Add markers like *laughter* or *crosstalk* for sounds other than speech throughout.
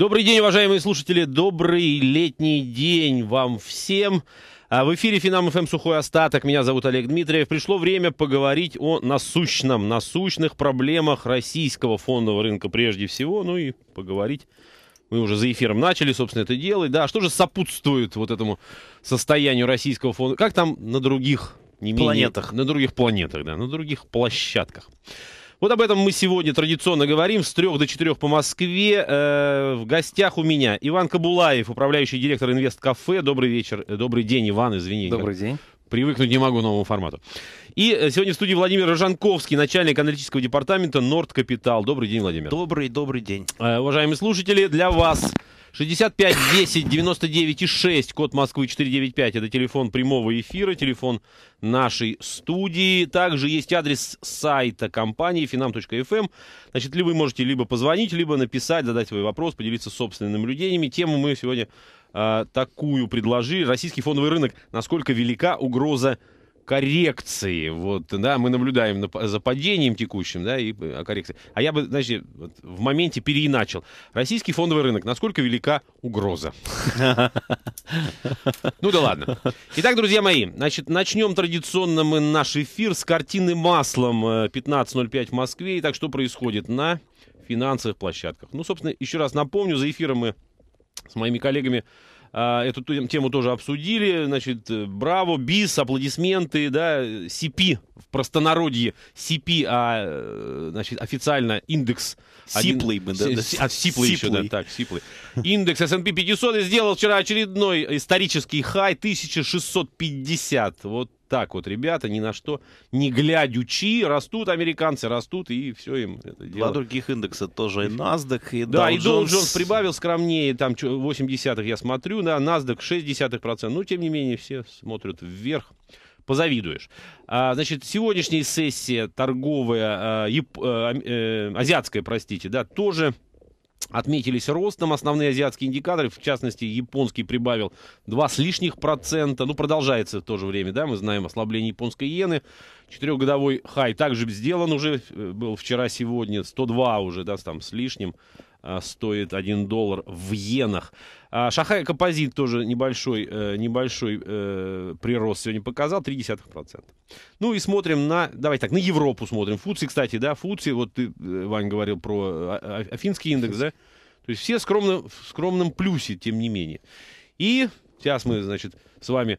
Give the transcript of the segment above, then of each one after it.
Добрый день, уважаемые слушатели. Добрый летний день вам всем. А, в эфире Финам ФМ «Сухой остаток». Меня зовут Олег Дмитриев. Пришло время поговорить о насущном, насущных проблемах российского фондового рынка прежде всего. Ну и поговорить мы уже за эфиром начали, собственно, это делать. Да, а что же сопутствует вот этому состоянию российского фонда? Как там на других не менее, планетах? На других планетах, да, на других площадках. Вот об этом мы сегодня традиционно говорим с трех до четырех по Москве. Э, в гостях у меня Иван Кабулаев, управляющий директор Инвест-кафе. Добрый вечер, э, добрый день, Иван, извини. Добрый день. Привыкнуть не могу новому формату. И э, сегодня в студии Владимир Рожанковский, начальник аналитического департамента Норд Капитал. Добрый день, Владимир. Добрый, добрый день. Э, уважаемые слушатели, для вас 65 10 99 и 6, код Москвы 495, это телефон прямого эфира, телефон нашей студии. Также есть адрес сайта компании finam.fm. Эм. Значит, ли вы можете либо позвонить, либо написать, задать свой вопрос, поделиться собственными наблюдениями. Тему мы сегодня э, такую предложили. Российский фондовый рынок. Насколько велика угроза коррекции. Вот, да, мы наблюдаем за падением текущим, да, и о а, коррекции. А я бы, значит, вот в моменте переиначил. Российский фондовый рынок. Насколько велика угроза? Ну да ладно. Итак, друзья мои, значит, начнем традиционно мы наш эфир с картины маслом 15.05 э, в Москве. Итак, что происходит на финансовых площадках? Ну, собственно, еще раз напомню, за эфиром мы с моими коллегами а, эту тему тоже обсудили. Значит, э, браво, бис, аплодисменты, да, CP в простонародье. CP, а, э, значит, официально индекс... Сиплый один, бы, да? С, да. А, сиплый, сиплый еще, да, так, сиплый. Индекс S&P 500 сделал вчера очередной исторический хай, 1650. Вот так вот, ребята, ни на что не глядючи, растут американцы, растут, и все им это дело. Два других индекса тоже, и NASDAQ, и Dow Да, Dow и Dow Jones прибавил скромнее, там 8 десятых я смотрю, да, NASDAQ 6 десятых процента, но тем не менее все смотрят вверх позавидуешь. А, значит, сегодняшняя сессия торговая, а, а, а, азиатская, простите, да, тоже отметились ростом основные азиатские индикаторы. В частности, японский прибавил 2 с лишних процента. Ну, продолжается в то же время, да, мы знаем ослабление японской иены. Четырехгодовой хай также сделан уже, э, был вчера-сегодня, 102 уже, да, там с лишним. А, стоит 1 доллар в иенах. А, Шахай Композит тоже небольшой, э, небольшой э, прирост сегодня показал, 0,3%. Ну и смотрим на, давайте так, на Европу смотрим. Фудси, кстати, да, Фудси, вот ты, э, Вань, говорил про афинский а, индекс, да? То есть все скромно, в скромном плюсе, тем не менее. И сейчас мы, значит, с вами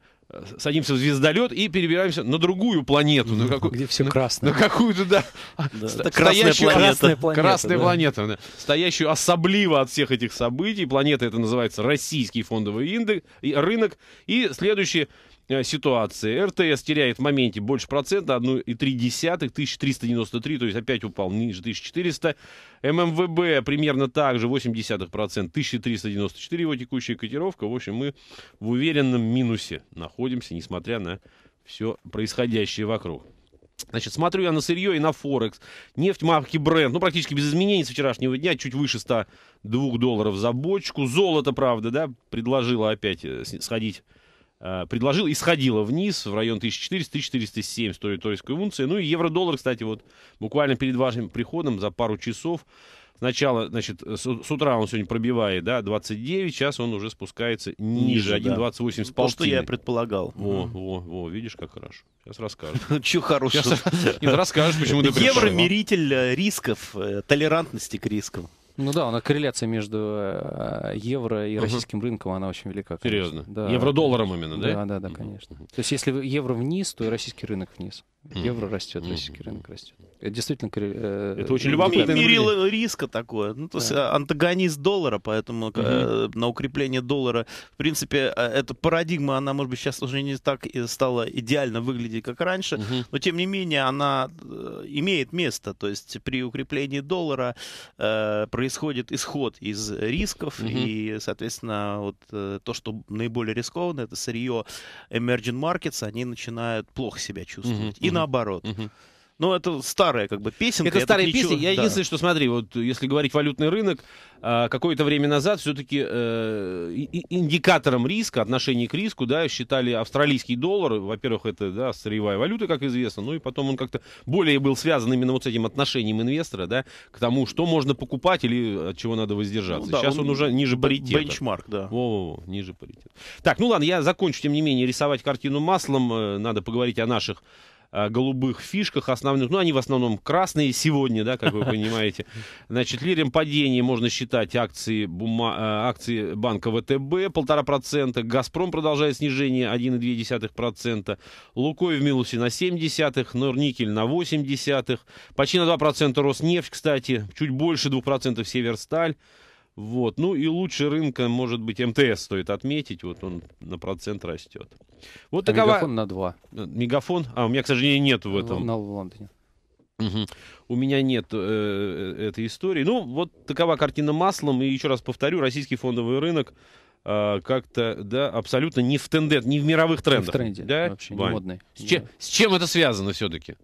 садимся в звездолет и перебираемся на другую планету. На какую, Где все красное. На какую-то, да. да. красная планета. Красная планета. Да. Стоящую особливо от всех этих событий. Планета это называется Российский фондовый индекс, рынок. И следующий Э, ситуации. РТС теряет в моменте больше процента, 1,3, 1393, то есть опять упал ниже 1400. ММВБ примерно так же, 0,8%, 1394 его текущая котировка. В общем, мы в уверенном минусе находимся, несмотря на все происходящее вокруг. Значит, смотрю я на сырье и на Форекс. Нефть марки бренд, ну, практически без изменений с вчерашнего дня, чуть выше 102 долларов за бочку. Золото, правда, да, предложило опять э, сходить Э, предложил и сходила вниз в район 1400-1407 стоит тройская унция. Ну и евро-доллар, кстати, вот буквально перед вашим приходом за пару часов Сначала, значит, с, с утра он сегодня пробивает, да, 29, сейчас он уже спускается ниже, ниже 1,28 да. с полтины. То, что я предполагал. Во, во, во, видишь, как хорошо. Сейчас расскажешь. *laughs* Чего хорошего? Сейчас *laughs* расскажешь, почему ты пришел. Евромеритель э, рисков, э, толерантности к рискам. Ну да, она корреляция между э, евро и российским угу. рынком, она очень велика. Конечно. Серьезно? Да, Евро-долларом именно, да? Да, да, да, конечно. Угу. То есть если евро вниз, то и российский рынок вниз. Евро растет, российский рынок растет. Это действительно... Э, это очень любопытно. Мерило риска такое. Ну, то да. есть э, антагонист доллара, поэтому угу. э, на укрепление доллара, в принципе, э, эта парадигма, она, может быть, сейчас уже не так стала идеально выглядеть, как раньше, угу. но, тем не менее, она э, имеет место. То есть при укреплении доллара э, происходит исход из рисков, угу. и, соответственно, вот э, то, что наиболее рискованно, это сырье emerging markets, они начинают плохо себя чувствовать. Угу. И и наоборот. Угу. Ну, это старая как бы песенка. Это старая ничего... песня. Я да. единственное, что смотри, вот если говорить валютный рынок, а, какое-то время назад все-таки э, индикатором риска, отношения к риску, да, считали австралийский доллар. Во-первых, это, да, сырьевая валюта, как известно. Ну и потом он как-то более был связан именно вот с этим отношением инвестора, да, к тому, что можно покупать или от чего надо воздержаться. Ну, да, Сейчас он, он уже ниже паритета. Бенчмарк, да. Во, -во, Во, ниже паритета. Так, ну ладно, я закончу, тем не менее, рисовать картину маслом. Э, надо поговорить о наших Э, голубых фишках основных. Ну, они в основном красные сегодня, да, как вы понимаете. Значит, лидером падения можно считать акции, бума... Э, акции банка ВТБ 1,5%, «Газпром» продолжает снижение 1,2%, «Лукойл» в минусе на 0,7%, «Норникель» на 0,8%, почти на 2% «Роснефть», кстати, чуть больше 2% «Северсталь». Вот. Ну и лучше рынка, может быть, МТС стоит отметить. Вот он на процент растет. Вот а такова... Мегафон на 2. Э, мегафон? А, у меня, к сожалению, нет в этом. На Лондоне. Угу. У меня нет э, э, этой истории. Ну, вот такова картина маслом. И еще раз повторю, российский фондовый рынок э, как-то, да, абсолютно не в тендет, не в мировых трендах. Не в тренде, да? вообще не модный. С, чем, с чем это связано все-таки?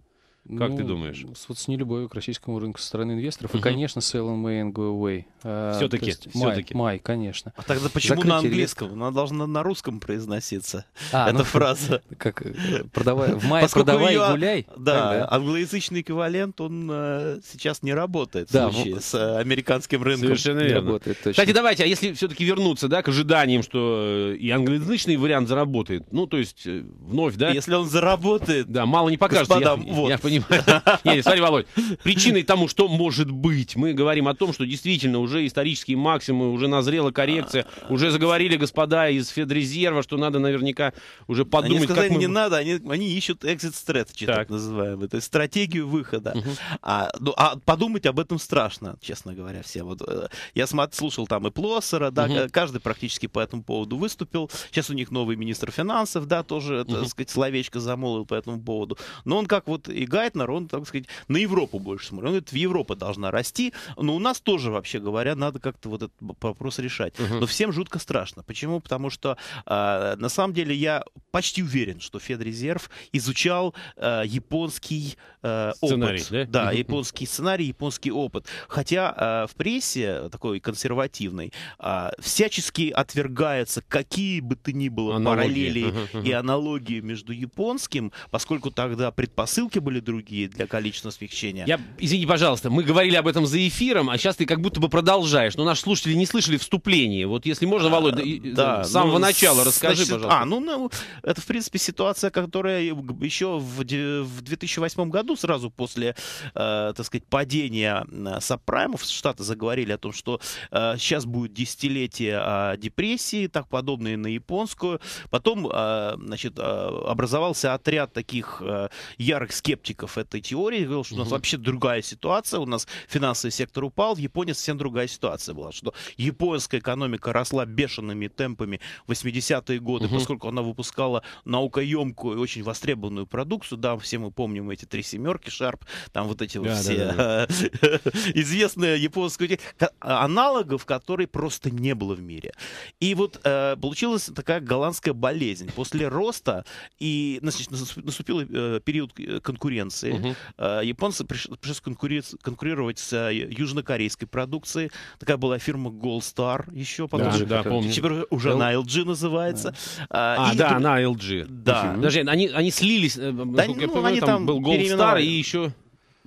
Как ну, ты думаешь? Вот с нелюбовью к российскому рынку со стороны инвесторов. Угу. И, конечно, sell in May and go away. А, все-таки, все-таки. Май, май, конечно. А тогда почему Закрытие на английском? Рынка? Она должна на русском произноситься, а, ну, эта ну, фраза. *laughs* Как, э, продавай, в мае Поскольку продавай ее, и гуляй. Да, тогда. англоязычный эквивалент, он э, сейчас не работает да, в случае ну, с э, американским рынком. Совершенно верно. Работает, точно. Кстати, давайте, а если все-таки вернуться, да, к ожиданиям, что э, и англоязычный вариант заработает, ну, то есть э, вновь, да? Если он заработает, да, мало не покажет. Господам, я, вот. я понимаю Вадим, *laughs* нет, смотри, Володь, причиной тому, что может быть, мы говорим о том, что действительно уже исторические максимумы, уже назрела коррекция, а. уже заговорили господа из Федрезерва, что надо наверняка уже подумать. Они сказали, не надо, они, ищут exit strategy, так, так называемый, то есть стратегию выхода. А, ну, а, подумать об этом страшно, честно говоря, все. Вот, э, я слушал там и Плоссера, да, э, каждый практически по этому поводу выступил. Сейчас у них новый министр финансов, да, тоже, так сказать, словечко замолвил по этому поводу. Но он как вот и Гай Гартнер, он, так сказать, на Европу больше смотрит. Он говорит, Европа должна расти. Но у нас тоже, вообще говоря, надо как-то вот этот вопрос решать. Угу. Но всем жутко страшно. Почему? Потому что, э, на самом деле, я почти уверен, что Федрезерв изучал э, японский э, сценарий, опыт. Да, да японский сценарий, японский опыт. Хотя э, в прессе, такой консервативной, э, всячески отвергаются какие бы то ни было аналогии. параллели uh-huh, uh-huh. и аналогии между японским, поскольку тогда предпосылки были другие для количества смягчения. Я, извини, пожалуйста, мы говорили об этом за эфиром, а сейчас ты как будто бы продолжаешь. Но наши слушатели не слышали вступление. Вот если можно, Володя, а, э, да, с самого ну, начала расскажи, значит, пожалуйста. А, ну, ну, это, в принципе, ситуация, которая еще в, в 2008 году, сразу после, э, так сказать, падения э, сапраймов, Штаты заговорили о том, что э, сейчас будет десятилетие э, депрессии, так подобное на японскую. Потом, э, значит, э, образовался отряд таких э, ярых скептиков, сторонников этой теории, говорил, что у нас угу. вообще другая ситуация, у нас финансовый сектор упал, в Японии совсем другая ситуация была, что японская экономика росла бешеными темпами в 80-е годы, угу. поскольку она выпускала наукоемкую и очень востребованную продукцию, да, все мы помним эти три семерки, Шарп, там вот эти вот все да, да, *laughs* известные японские аналогов, которые просто не было в мире. И вот э, получилась такая голландская болезнь. После роста и наступил э, период э, конкуренции конкуренции. Uh-huh. Японцы э, пришли конкурировать с э, южнокорейской продукцией. Такая была фирма Goldstar еще, потом да, да, помню. теперь уже на LG называется. Да. А, а да, это... на LG. Да. Даже они, они слились, э, да, ну, понимаю, они там, там был Goldstar переименовали... и еще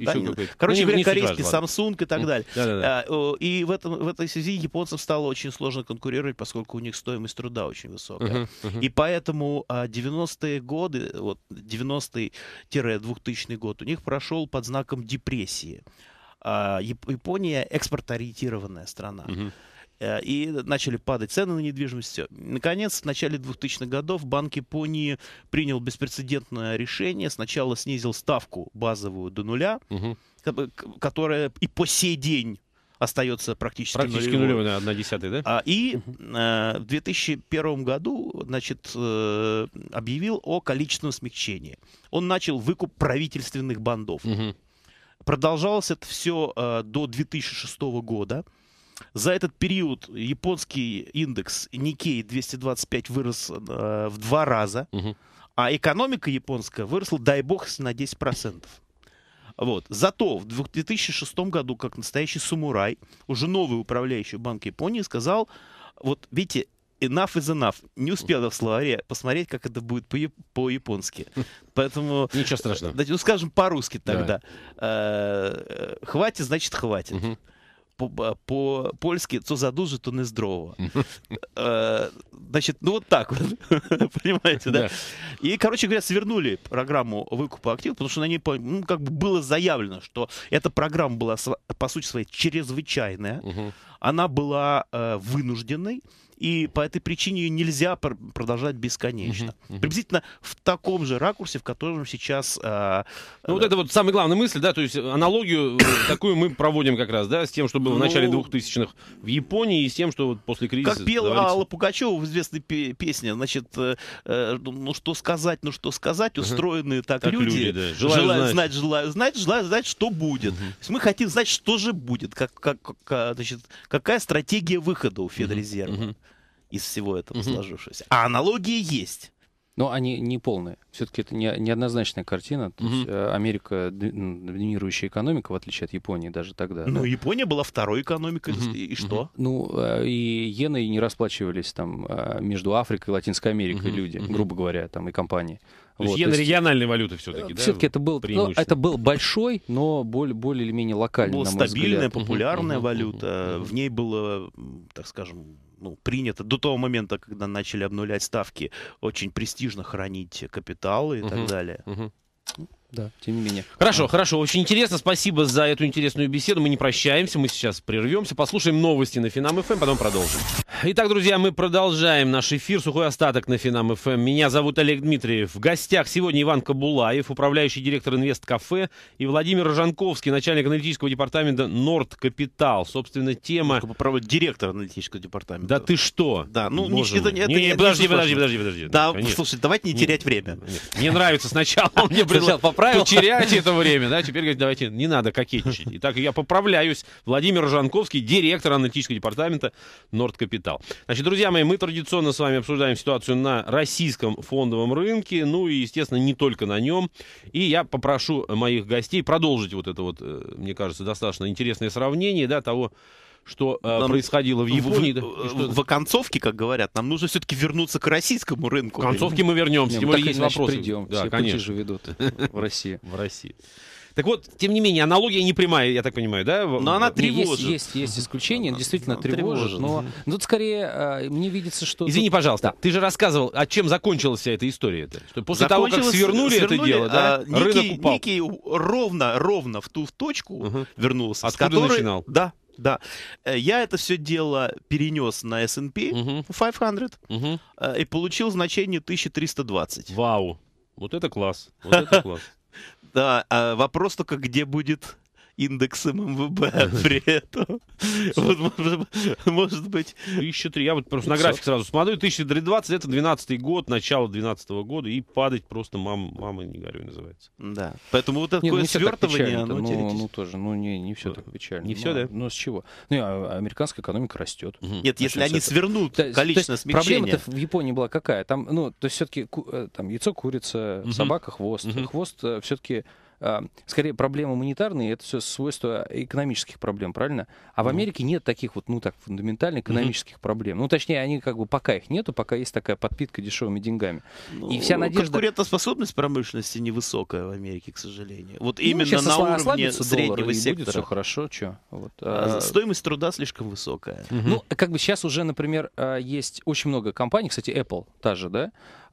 еще да, какой-то. Короче ну, говоря, корейский Samsung и так далее. Да, да, да. И в, этом, в этой связи японцам стало очень сложно конкурировать, поскольку у них стоимость труда очень высокая. Uh-huh, uh-huh. И поэтому 90-е а, годы, вот 90-2000 год у них прошел под знаком депрессии. А, Япония экспортоориентированная страна. Uh-huh. Э, и начали падать цены на недвижимость. Наконец, в начале 2000-х годов Банк Японии принял беспрецедентное решение. Сначала снизил ставку базовую до нуля, угу. которая и по сей день остается практически, практически нулевой. Практически нулевой, десятый, да? А, и э, в 2001 году значит, э, объявил о количественном смягчении. Он начал выкуп правительственных бандов. Угу. Продолжалось это все э, до 2006 года. За этот период японский индекс Никей 225 вырос э, в два раза, угу. а экономика японская выросла, дай бог, на 10%. Вот. Зато в 2006 году, как настоящий самурай, уже новый управляющий Банк Японии сказал, вот видите, enough is enough. Не успел в словаре посмотреть, как это будет по-японски. *laughs* Поэтому... Ничего страшного. Э, ну, скажем по-русски тогда. Э, э, хватит, значит, хватит по-польски -по -по це задуже, то нездорово. *laughs* Э, значит, ну вот так вот. *laughs* Понимаете, да? И, короче говоря, свернули программу выкупа активов, потому что на ней ну, как бы было заявлено, что эта программа была, по сути своей, чрезвычайная. Она была э, вынужденной и по этой причине ее нельзя пр продолжать бесконечно. Угу, угу. Приблизительно в таком же ракурсе, в котором сейчас... А, ну, э, ну, э, вот это вот самая главная мысль, да, то есть э, аналогию э, *coughs* такую мы проводим как раз, да, с тем, что было ну, в начале 2000-х в Японии и с тем, что вот после кризиса... Как пела говорится... Алла Пугачева в известной песне, значит, э, э, ну что сказать, ну что сказать, устроенные так, так люди, люди да. желают, желают знать. знать, желают знать, желают знать, что будет. Угу. То есть мы хотим знать, что же будет, как, как, как, а, значит, какая стратегия выхода у Федрезерва. Угу из всего этого угу. сложившегося. А аналогии есть. Но они не полные. Все-таки это неоднозначная картина. То угу. есть, э, Америка доминирующая экономика, в отличие от Японии даже тогда. Ну, да? Япония была второй экономикой, угу. и, и что? Ну, э, и иены не расплачивались там э, между Африкой и Латинской Америкой угу. люди, грубо говоря, там и компании. То вот, есть иена региональной валюты все-таки, э, да? Все-таки это был, ну, это был большой, но более, более или менее локальный, Была стабильная, взгляд. популярная угу, валюта. Угу, угу. В ней было, так скажем, ну, принято до того момента, когда начали обнулять ставки, очень престижно хранить капиталы и угу, так далее. Угу да. Тем не менее. Хорошо, хорошо. Очень интересно. Спасибо за эту интересную беседу. Мы не прощаемся. Мы сейчас прервемся, послушаем новости на Финам ФМ, эм, потом продолжим. Итак, друзья, мы продолжаем наш эфир. Сухой остаток на Финам ФМ. Эм. Меня зовут Олег Дмитриев. В гостях сегодня Иван Кабулаев, управляющий директор Инвест-кафе, и Владимир Рожанковский, начальник аналитического департамента Норд Капитал. Собственно, тема... Право, директор аналитического департамента. Да ты что? Да, ну, Боже не, это, не, не, подожди, подожди, подожди, подожди. Да, Конечно. слушай, давайте не терять время. Мне нравится сначала, он *laughs* мне предложил правила. Потеряйте это время, да, теперь, говорит, давайте, не надо кокетничать. Итак, я поправляюсь. Владимир Жанковский, директор аналитического департамента Нордкапитал. Значит, друзья мои, мы традиционно с вами обсуждаем ситуацию на российском фондовом рынке, ну и, естественно, не только на нем. И я попрошу моих гостей продолжить вот это вот, э, мне кажется, достаточно интересное сравнение, да, того, что э, нам, происходило в Японии. В, в, в оконцовке, как говорят, нам нужно все-таки вернуться к российскому рынку. К оконцовке мы вернемся. Нет, тем ну более есть вопросы. Придем. Да, Все конечно. же ведут в России. *laughs* В России. Так вот, тем не менее, аналогия не прямая, я так понимаю, да? Но она тревожит. Есть, есть, есть исключения, действительно она тревожит, тревожит. Но ну, тут скорее а, мне видится, что... Извини, тут... пожалуйста, да. ты же рассказывал, о чем закончилась вся эта история. -то? Что после того, как свернули, свернули это дело, а, да, некий, рынок упал. Некий ровно, ровно в ту в точку угу. вернулся. Откуда с которой, начинал? Да, да. Э, я это все дело перенес на S&P угу. 500 угу. и получил значение 1320. Вау. Вот это класс. Вот это класс. *laughs* Да, а вопрос только, где будет индексом МВБ *laughs* при этом. Может быть... 1003, я вот просто на график сразу смотрю, 1320, это 12 год, начало 12 года, и падать просто мама не горюй называется. Да, поэтому вот ну, такое свертывание, ну, ну, тоже, ну, не, не все так печально. Не ну, все, да? Но с чего? Ну, американская экономика растет. Нет, если они свернут количество смещения. Проблема-то в Японии была какая? Там, ну, то есть все-таки э, там яйцо, курица, собака, хвост. Хвост э, все-таки а, скорее проблемы гуманитарные, это все свойство экономических проблем, правильно? А в ну Америке нет таких вот, ну так, фундаментальных экономических mm-hmm. проблем. Ну, точнее, они как бы пока их нету, пока есть такая подпитка дешевыми деньгами. Ну, и вся надежда... Конкурентоспособность промышленности невысокая в Америке, к сожалению. Вот ну, именно на уровне среднего доллар, сектора. будет все хорошо, что? Вот. А, а, стоимость труда слишком высокая. Угу. Ну, как бы сейчас уже, например, а, есть очень много компаний, кстати, Apple та же, да,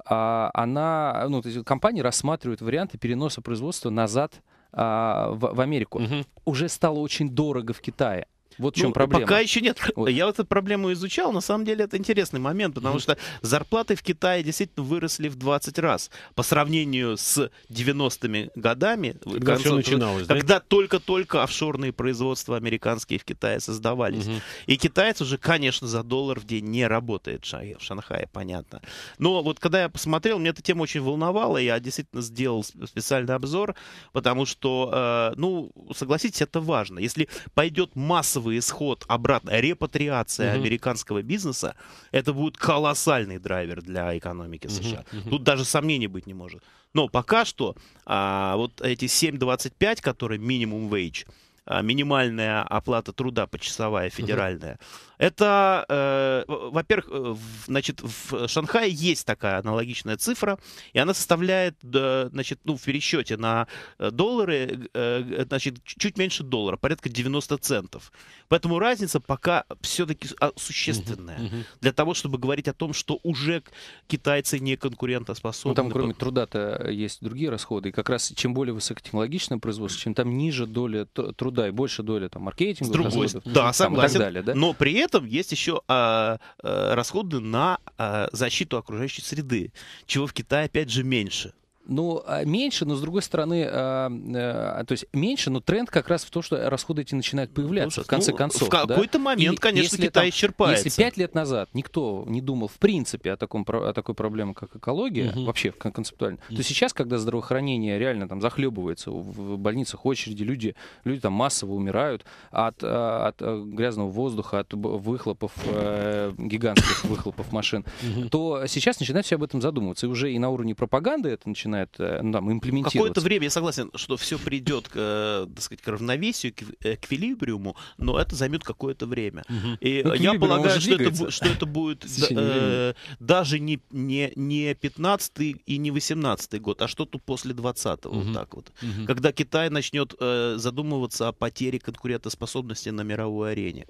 а, она, ну, то есть компании рассматривают варианты переноса производства назад а, в, в Америку. Угу. Уже стало очень дорого в Китае. Вот в чем ну, проблема. Пока еще нет. Вот. Я вот эту проблему изучал. На самом деле это интересный момент, потому mm-hmm. что зарплаты в Китае действительно выросли в 20 раз по сравнению с 90-ми годами. Когда концов, все начиналось, Когда да? только-только офшорные производства американские в Китае создавались. Mm-hmm. И китаец уже, конечно, за доллар в день не работает в Шанхае, понятно. Но вот когда я посмотрел, мне эта тема очень волновала. Я действительно сделал специальный обзор, потому что, э, ну, согласитесь, это важно. Если пойдет массовый массовый исход, обратно репатриация угу. американского бизнеса, это будет колоссальный драйвер для экономики США. Угу. Тут даже сомнений быть не может. Но пока что а, вот эти 7,25, которые минимум wage, а, минимальная оплата труда почасовая федеральная, угу это, э, во-первых, э, значит, в Шанхае есть такая аналогичная цифра, и она составляет, э, значит, ну, в пересчете на э, доллары, э, значит, чуть меньше доллара, порядка 90 центов. Поэтому разница пока все-таки а, существенная угу, угу. для того, чтобы говорить о том, что уже китайцы не конкурентоспособны. Ну, там, кроме труда-то, есть другие расходы. И как раз чем более высокотехнологичное производство, чем там ниже доля труда и больше доля там маркетинга, другой, расходов, да, там, согласен, и так далее. Да? Но при этом этом есть еще э, а, э, расходы на э, защиту окружающей среды, чего в Китае опять же меньше ну, а, меньше, но с другой стороны, а, а, то есть меньше, но тренд как раз в том, что расходы эти начинают ну, появляться, ну, в конце ну, концов. В какой-то момент, и, конечно, если Китай там, исчерпается. Если пять лет назад никто не думал, в принципе, о, таком, о такой проблеме, как экология, угу. вообще концептуально, угу. то сейчас, когда здравоохранение реально там захлебывается, в больницах очереди, люди, люди там массово умирают от, а, от э, грязного воздуха, от выхлопов, э, гигантских выхлопов машин, угу. то сейчас начинают все об этом задумываться. И уже и на уровне пропаганды это начинает это ну, там, имплементироваться. Какое-то время, я согласен, что все придет к, э, так сказать, к равновесию, к э, эквилибриуму, но это займет какое-то время. Угу. И ну, я полагаю, что это, что это будет э, даже не, не, не 15 и не 18 год, а что-то после 20 угу. вот так вот. Угу. Когда Китай начнет э, задумываться о потере конкурентоспособности на мировой арене.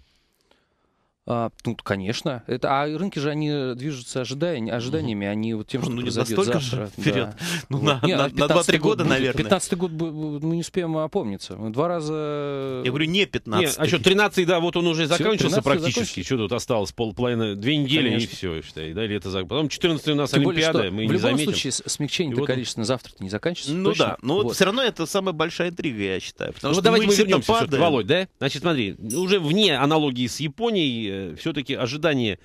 А, ну, конечно. Это, а рынки же, они движутся ожиданий, ожиданиями, угу. они вот тем, ну, что ну, не настолько завтра. же *laughs* вперед. Да. Ну, на, Нет, на, на 2-3 года, будет, наверное. 15 год мы не успеем опомниться. Мы два раза... Я говорю, не 15 Нет, а что, 13 да, вот он уже заканчивался практически. Что тут осталось? Полплана, две недели Конечно. и все, считай. Да, это за... Потом 14 у нас Тем Олимпиада, более, мы в не В любом случае, смягчение-то вот... количественно завтра-то не заканчивается. Ну точно. да, но вот. все равно это самая большая интрига, я считаю. Потому ну, что давайте мы, мы вернемся, Володь, да? Значит, смотри, уже вне аналогии с Японией э, Э, все-таки ожидание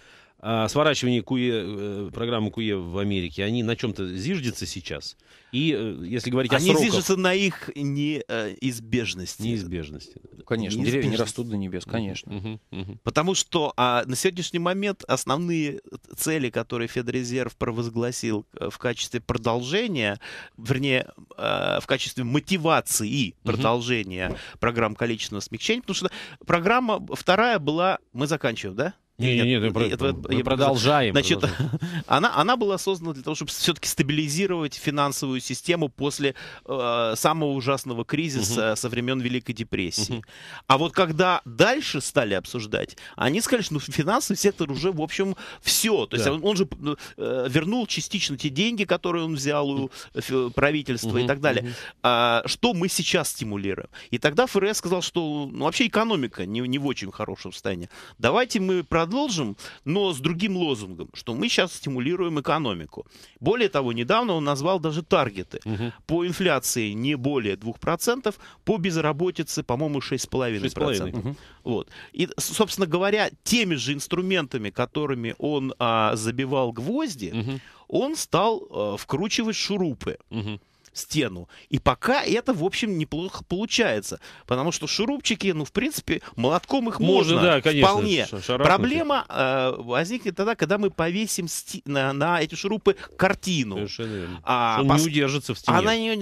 а сворачивание КУЕ, э, программы КУЕ в Америке, они на чем-то зиждятся сейчас? И э, если говорить они о сроках... Они зиждятся на их э, неизбежности. Неизбежности. Конечно, неизбежности. деревья не растут до небес, конечно. Угу, угу. Потому что а, на сегодняшний момент основные цели, которые Федрезерв провозгласил в качестве продолжения, вернее, в качестве мотивации продолжения угу. программ количественного смягчения, потому что программа вторая была... Мы заканчиваем, да? Нет, нет, нет, нет, это, продолжаем. Значит, продолжаем. *laughs* она, она была создана для того, чтобы все-таки стабилизировать финансовую систему после э, самого ужасного кризиса угу. со времен Великой депрессии. Угу. А вот когда дальше стали обсуждать, они сказали, что ну, финансовый сектор уже, в общем, все. То есть да. он, он же ну, э, вернул частично те деньги, которые он взял у э, правительства угу, и так далее. Угу. А, что мы сейчас стимулируем? И тогда ФРС сказал, что ну, вообще экономика не, не в очень хорошем состоянии. Давайте мы продолжим продолжим, но с другим лозунгом, что мы сейчас стимулируем экономику. Более того, недавно он назвал даже таргеты. Угу. По инфляции не более 2%, по безработице, по-моему, 6,5%. 6,5%. Угу. Вот. И, собственно говоря, теми же инструментами, которыми он а, забивал гвозди, угу. он стал а, вкручивать шурупы. Угу стену. И пока это, в общем, неплохо получается. Потому что шурупчики, ну, в принципе, молотком их можно. можно да, конечно, вполне. Шарапнуть. Проблема э, возникнет тогда, когда мы повесим на, на эти шурупы картину. Совершенно верно. А, Он пос... не удержится в стене. Она не...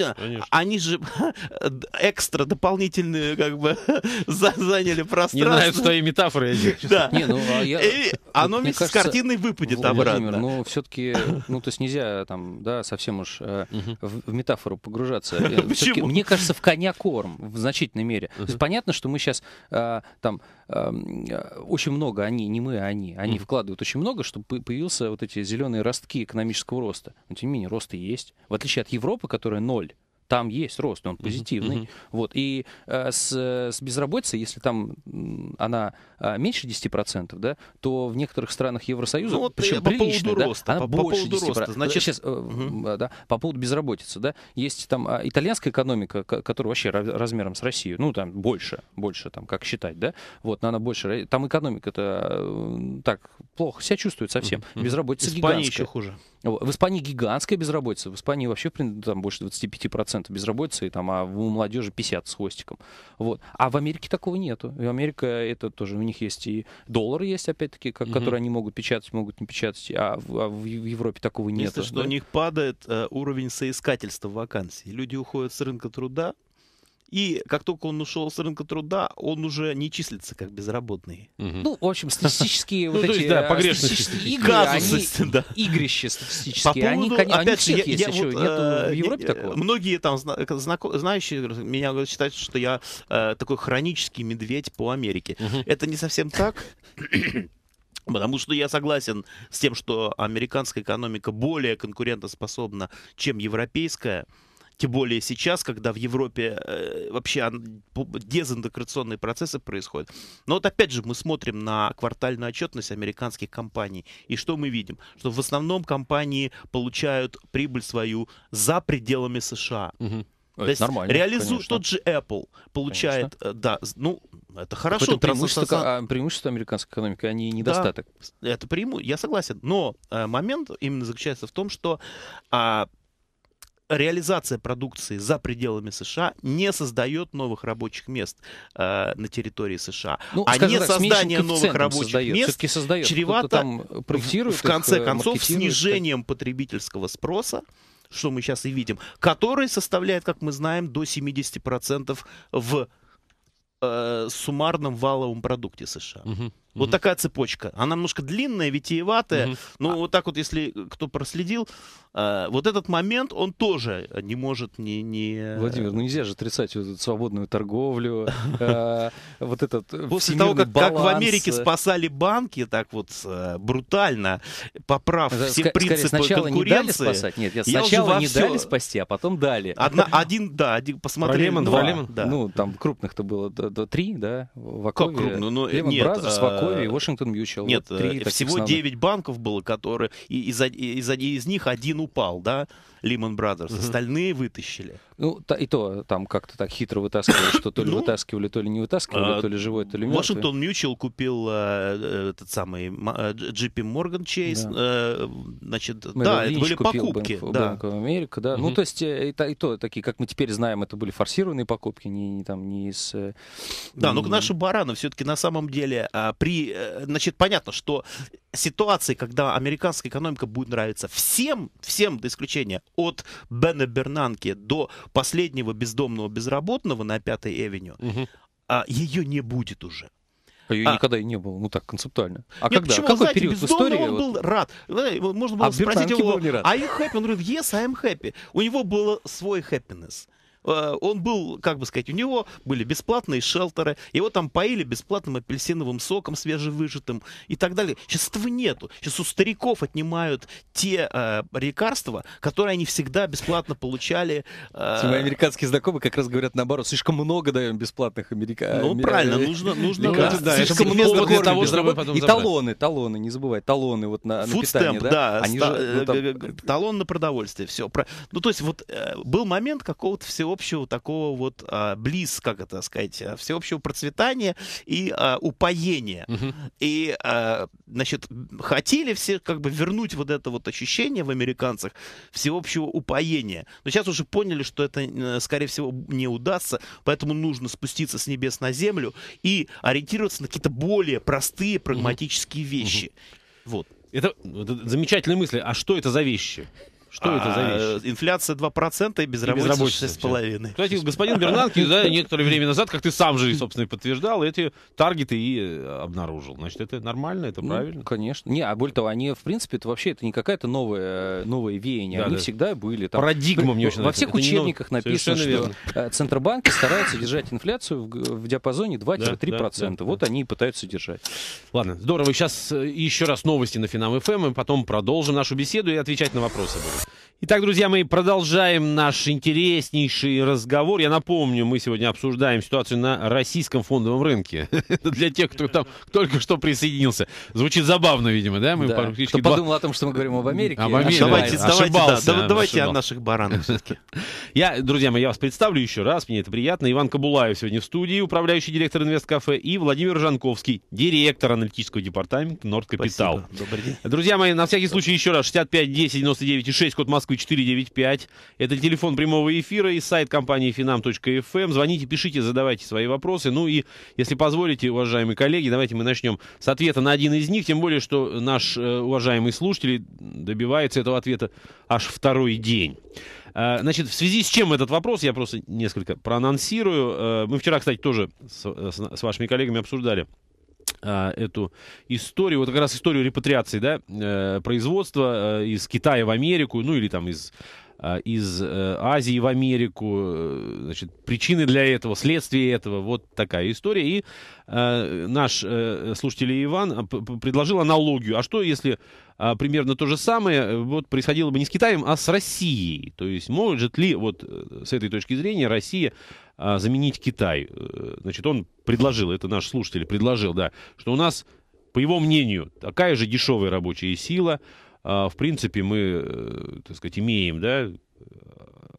Они же *laughs* экстра дополнительные как бы *laughs* заняли пространство. Не нравятся твои метафоры. Да. Не, ну, а э, э, оно мне с картиной выпадет Владимир, обратно. но ну, все-таки, ну, то есть нельзя там, да, совсем уж э, в, в метафору погружаться. *laughs* Э, мне кажется, в коня корм в значительной мере. понятно, что мы сейчас э, там эм, э, очень много они, не мы, а они, они вкладывают очень много, чтобы появился вот эти зеленые ростки экономического роста. Но тем не менее, рост есть. В отличие от Европы, которая ноль, там есть рост, он позитивный. Uh-huh, Вот. И э, с, с безработицей, если там она э, меньше 10%, да, то в некоторых странах Евросоюза, ну, вот причем по прилично, да, роста, она по, больше по поводу 10%. Роста, значит... Сейчас, э, uh-huh. да, по поводу безработицы, да, есть там э, итальянская экономика, которая вообще размером с Россией, ну, там больше, больше, там, как считать, да, вот, но она больше, э, там экономика-то э, так плохо себя чувствует совсем, uh-huh. безработица Испания гигантская. еще хуже. В Испании гигантская безработица. В Испании вообще там, больше 25% безработицы, и, там, а у молодежи 50 с хвостиком. Вот. А в Америке такого нету. И Америка это тоже, у них есть и доллары есть, опять-таки, как, угу. которые они могут печатать, могут не печатать, а в, а в Европе такого нет. Если что, да? у них падает э, уровень соискательства вакансий. Люди уходят с рынка труда, и как только он ушел с рынка труда, он уже не числится как безработный. Угу. Ну, в общем, статистические *laughs* вот ну, эти э, погрешности, игры, игрища статистические, они, опять же, есть еще, нету э, в Европе такого. Многие там э, знающие меня считают, что я такой хронический медведь по Америке. Это не совсем так. *coughs* Потому что я согласен с тем, что американская экономика более конкурентоспособна, чем европейская. Тем более сейчас, когда в Европе э, вообще дезинтеграционные процессы происходят. Но вот опять же мы смотрим на квартальную отчетность американских компаний. И что мы видим? Что в основном компании получают прибыль свою за пределами США. Угу. То есть нормально. Реализует тот же Apple, получает, конечно. Э, да, ну, это хорошо. Это преимущество, соглас... А, преимущество американской экономики, а не недостаток. Да, это преиму... я согласен. Но э, момент именно заключается в том, что э, реализация продукции за пределами США не создает новых рабочих мест э, на территории США. Ну, а не так, создание новых рабочих создает, мест создает. чревато там проектирует в конце их, э, концов снижением так. потребительского спроса что мы сейчас и видим, который составляет, как мы знаем, до 70% в э, суммарном валовом продукте США. Угу. Вот угу. такая цепочка. Она немножко длинная, витиеватая. Угу. Но а... вот так вот, если кто проследил, э, вот этот момент он тоже не может не... не... Владимир, ну нельзя же отрицать вот эту свободную торговлю, э, *laughs* вот этот После того, как, как в Америке спасали банки так вот э, брутально, поправ Это, все ск- принципы скорее, сначала конкуренции... не дали спасать, нет, я сначала не все... дали спасти, а потом дали. Одна, *laughs* один, да, один, посмотрели. Лемон, два, Лемон, да. Ну, там крупных-то было да, да, три, да, в Окове. Как крупно? Ну, Лемон нет, Бразерс, а, в Московия и э, Вашингтон Мьючел. Нет, вот э, всего 9 банков было, которые, и из, из, из них один упал, да, Лимон Brothers. Угу. Остальные вытащили. Ну, та, и то э, там как-то так хитро вытаскивали, что то ли *coughs* ну, вытаскивали, то ли не вытаскивали, а, то ли живой, то ли мертвый. Вашингтон Мьючел купил э, э, этот самый JP Morgan Chase. Да. Э, значит, Мэри да, Линч это были покупки. Банк, да. Америка, да. Угу. Ну, то есть э, и, и то, такие, как мы теперь знаем, это были форсированные покупки, не, не там, не из... Да, ну но к все-таки на самом деле а, при... Значит, понятно, что ситуации, когда американская экономика будет нравиться всем, всем до исключения, от Бена Бернанки до последнего бездомного безработного на Пятой Эвеню, угу. а, ее не будет уже. А ее а, никогда и не было, ну так, концептуально. А нет, когда? Почему, Какой знаете, период в истории? Он вот... был рад. Можно было а спросить его, был не рад. are you happy? Он говорит, yes, I am happy. У него был свой happiness. Э, он был, как бы сказать, у него были бесплатные шелтеры, его там поили бесплатным апельсиновым соком свежевыжатым и так далее. Сейчас этого нету. Сейчас у стариков отнимают те э, лекарства, которые они всегда бесплатно получали. Э... Мои американские знакомые как раз говорят наоборот, слишком много даем бесплатных американцев. Ну, э, правильно, нужно, э, нужно да, да, слишком много для того, чтобы потом И талоны, талоны, не забывай, талоны вот на, на питание. да, они же, талон на продовольствие, все. Ну, то есть вот был момент какого-то всего всеобщего такого вот а, близ, как это сказать, а, всеобщего процветания и а, упоения. Угу. И, а, значит, хотели все как бы вернуть вот это вот ощущение в американцах всеобщего упоения. Но сейчас уже поняли, что это, скорее всего, не удастся, поэтому нужно спуститься с небес на землю и ориентироваться на какие-то более простые прагматические угу. вещи. Угу. Вот. Это, это замечательные мысли. А что это за вещи? Что а, это за а, вещь? Инфляция 2% и безработица, и безработица 6,5%. Кстати, господин Бернанки да, *laughs* некоторое время назад, как ты сам же, собственно, подтверждал, эти таргеты и э, обнаружил. Значит, это нормально, это ну, правильно? Конечно. Не, а более того, они, в принципе, это вообще это не какая-то новая, э, новое веяние. Да, они да. всегда были. Там, Парадигма мне очень Во всех это учебниках написано, Совершенно что верно. Э, центробанки стараются держать инфляцию в, в диапазоне 2-3%. Да, да, да, вот да. они и пытаются держать. Ладно, здорово. Сейчас еще раз новости на Финам ФМ, эм, и потом продолжим нашу беседу и отвечать на вопросы будем. Итак, друзья мы продолжаем наш интереснейший разговор. Я напомню, мы сегодня обсуждаем ситуацию на российском фондовом рынке. *laughs* Это для тех, кто там только что присоединился. Звучит забавно, видимо, да? Мы да. кто подумал о том, что мы говорим об Америке. Об Америке. Давайте, давайте, да, давайте о наших баранах *laughs* Я, друзья мои, я вас представлю еще раз, мне это приятно. Иван Кабулаев сегодня в студии, управляющий директор Инвесткафе, и Владимир Жанковский, директор аналитического департамента Норд Капитал. Добрый день. Друзья мои, на всякий случай еще раз, 65 10 99 6 есть код Москвы 495. Это телефон прямого эфира и сайт компании finam.fm. Эм. Звоните, пишите, задавайте свои вопросы. Ну и, если позволите, уважаемые коллеги, давайте мы начнем с ответа на один из них. Тем более, что наш э, уважаемый слушатель добивается этого ответа аж второй день. А, значит, в связи с чем этот вопрос, я просто несколько проанонсирую. Э, мы вчера, кстати, тоже с, э, с, с вашими коллегами обсуждали а, эту историю, вот как раз историю репатриации, да, э, производства э, из Китая в Америку, ну или там из а, из э, Азии в Америку, э, значит, причины для этого, следствие этого, вот такая история. И э, наш э, слушатель Иван предложил аналогию. А что, если э, примерно то же самое э, вот происходило бы не с Китаем, а с Россией? То есть может ли вот с этой точки зрения Россия а, заменить Китай. Э, значит, он предложил, это наш слушатель предложил, да, что у нас, по его мнению, такая же дешевая рабочая сила. А, в принципе, мы, э, так сказать, имеем, да,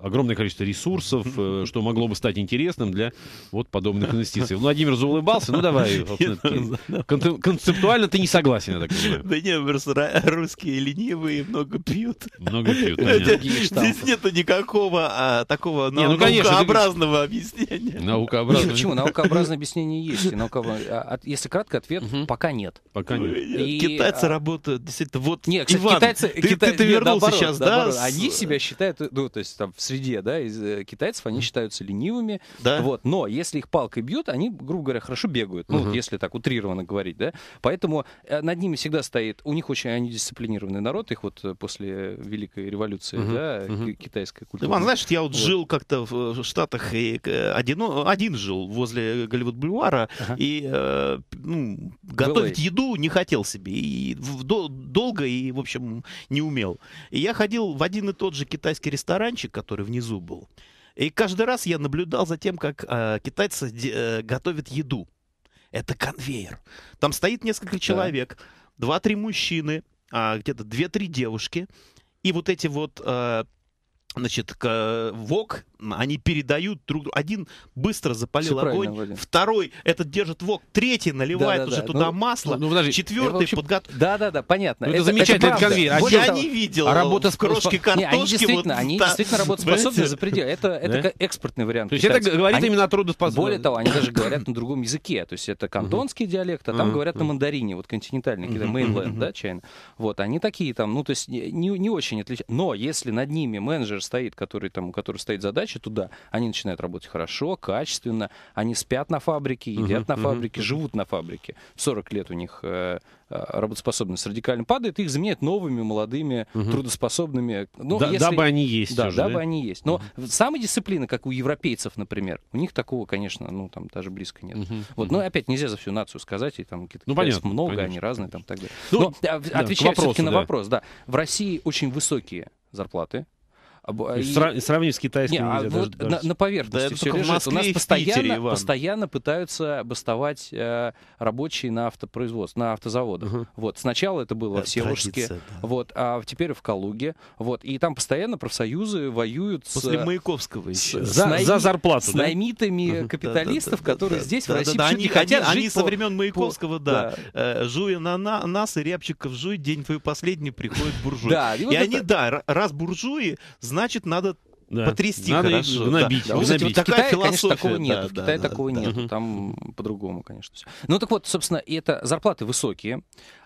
огромное количество ресурсов, э, что могло бы стать интересным для вот подобных инвестиций. Владимир заулыбался, ну давай. *laughs* Концептуально ты не согласен, я так понимаю. Да нет, просто русские ленивые много пьют. Много пьют, Здесь нету никакого а, такого ну, наукообразного объяснения. Наукообразного. Почему? Наукообразное объяснение есть. А, если кратко, ответ пока нет. Пока нет. Китайцы а, работают действительно вот... Нет, китайцы... Ты вернулся сейчас, да? Они себя считают, ну, то есть там в среде, да, из э, китайцев, они считаются ленивыми. Да. Вот, но если их палкой бьют, они, грубо говоря, хорошо бегают. Ну, угу. если так утрированно говорить, да. Поэтому э, над ними всегда стоит, у них очень они дисциплинированный народ, их вот э, после Великой революции, угу. да, угу. китайская культура. Иван, знаешь, я вот, вот. жил как-то в Штатах и один, ну, один жил возле Голливуд-бульвара, ага. и э, ну, готовить еду не хотел себе. И долго и, в общем, не умел. И я ходил в один и тот же китайский ресторанчик, который который внизу был. И каждый раз я наблюдал за тем, как э, китайцы э, готовят еду. Это конвейер. Там стоит несколько человек, два-три мужчины, а, где-то две-три девушки. И вот эти вот э, значит, к, э, ВОК, они передают друг другу. Один быстро запалил Все огонь, Вадим. второй этот держит ВОК, третий наливает да, да, уже да. Ну, туда ну, масло, ну, подожди. четвертый вообще подготовил. Да, да, да, понятно. Ну, это, это замечательный конвейер. А я того, не видел а работа с крошки способ... картошки. Не, они действительно, вот, они да. действительно работоспособны за пределы. Это, это да? экспортный вариант. То есть это говорит они... именно о трудоспособности. Более того, они даже *coughs* говорят на другом языке. То есть это кантонский диалект, а там говорят на мандарине, вот континентальный, то mainland, да, чайно. Вот, они такие там, ну, то есть не, не очень отличаются. Но если над ними менеджер стоит, который там, у которого стоит задача туда, они начинают работать хорошо, качественно, они спят на фабрике, едят uh-huh, на фабрике, uh-huh. живут на фабрике. В 40 лет у них э, э, работоспособность радикально падает, их заменяют новыми, молодыми, uh-huh. трудоспособными. Ну, да, если... Дабы они есть. Да, уже, дабы да? они есть. Но uh-huh. самая дисциплина, как у европейцев, например, у них такого, конечно, ну там даже близко нет. Uh-huh, вот, uh-huh. но опять нельзя за всю нацию сказать, и там какие-то. ну, понятно, много, конечно, они разные конечно. там так далее. Ну, но, а, да, отвечая все-таки на вопрос, да, в России очень высокие зарплаты, ну, и, и... с китайским а нельзя, а вот на, даже... на поверхности да, все лежит. Москве, У нас постоянно, Питере, постоянно пытаются бастовать э, рабочие на автопроизводстве, на автозаводах. Угу. Вот. Сначала это было да, э, в Севушске, да. вот, а теперь в Калуге. Вот. И там постоянно профсоюзы воюют После э, с... Маяковского еще. за, найми... за зарплату. С да? наймитами угу. капиталистов, да, да, которые да, здесь, да, в России, да, да, они, хотят они, жить они по... со времен Маяковского, по... да. да. Э, жуя на, на нас и Рябчиков жуй день твой последний приходит буржуй. Да, и они, да, раз буржуи, значит, надо да. потрясти Надо хорошо. Гнобить. Да. Да. Ну, кстати, вот такая Китае, конечно, такого нет. Да, в Китае да, такого да, нет. Да. Там по-другому, конечно. Все. Ну так вот, собственно, это зарплаты высокие,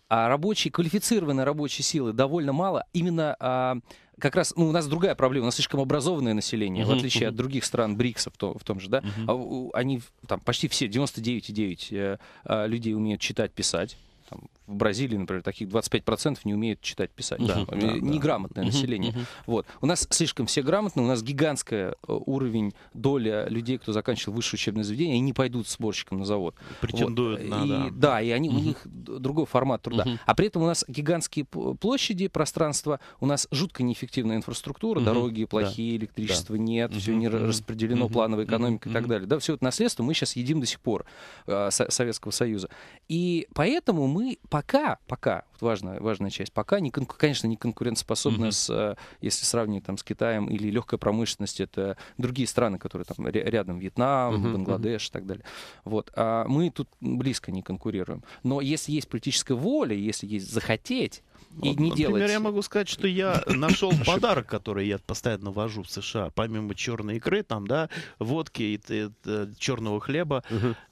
а рабочие, квалифицированные рабочие силы довольно мало. Именно а, как раз, ну, у нас другая проблема, у нас слишком образованное население, uh-huh, в отличие uh-huh. от других стран БРИКСа в, то, в том же, да, uh-huh. они там почти все, 99,9 э, а, людей умеют читать, писать там, в Бразилии, например, таких 25% не умеют читать, писать. Э, да, да, неграмотное да. население. Вот. У нас слишком все грамотные, у нас гигантская э, уровень, доля людей, кто заканчивал высшее учебное заведение, и не пойдут сборщиком на завод. Претендуют вот. на... И, да. да, и они, у них другой формат труда. А при этом у нас гигантские площади, пространства, у нас жутко неэффективная инфраструктура, дороги плохие, да. электричества нет, все не распределено, плановая экономика и так далее. Да, все это наследство мы сейчас едим до сих пор э, Советского Союза. И поэтому мы пока, пока, вот важная, важная часть, пока, не, конечно, не конкурентоспособна, mm-hmm. Э, если сравнивать там, с Китаем или легкая промышленность, это другие страны, которые там рядом, Вьетнам, mm-hmm. Бангладеш и так далее. Вот. А мы тут близко не конкурируем. Но если есть политическая воля, если есть захотеть, и вот, не например, делать. я могу сказать, что я *coughs* нашел подарок, который я постоянно вожу в США. Помимо черной икры, там, да, водки и, и, и э, черного хлеба.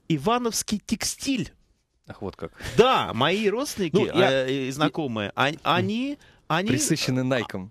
Ивановский текстиль. Ах, вот как. Да, мои родственники ну, я... Э, и знакомые, а, они... они Присыщены Найком.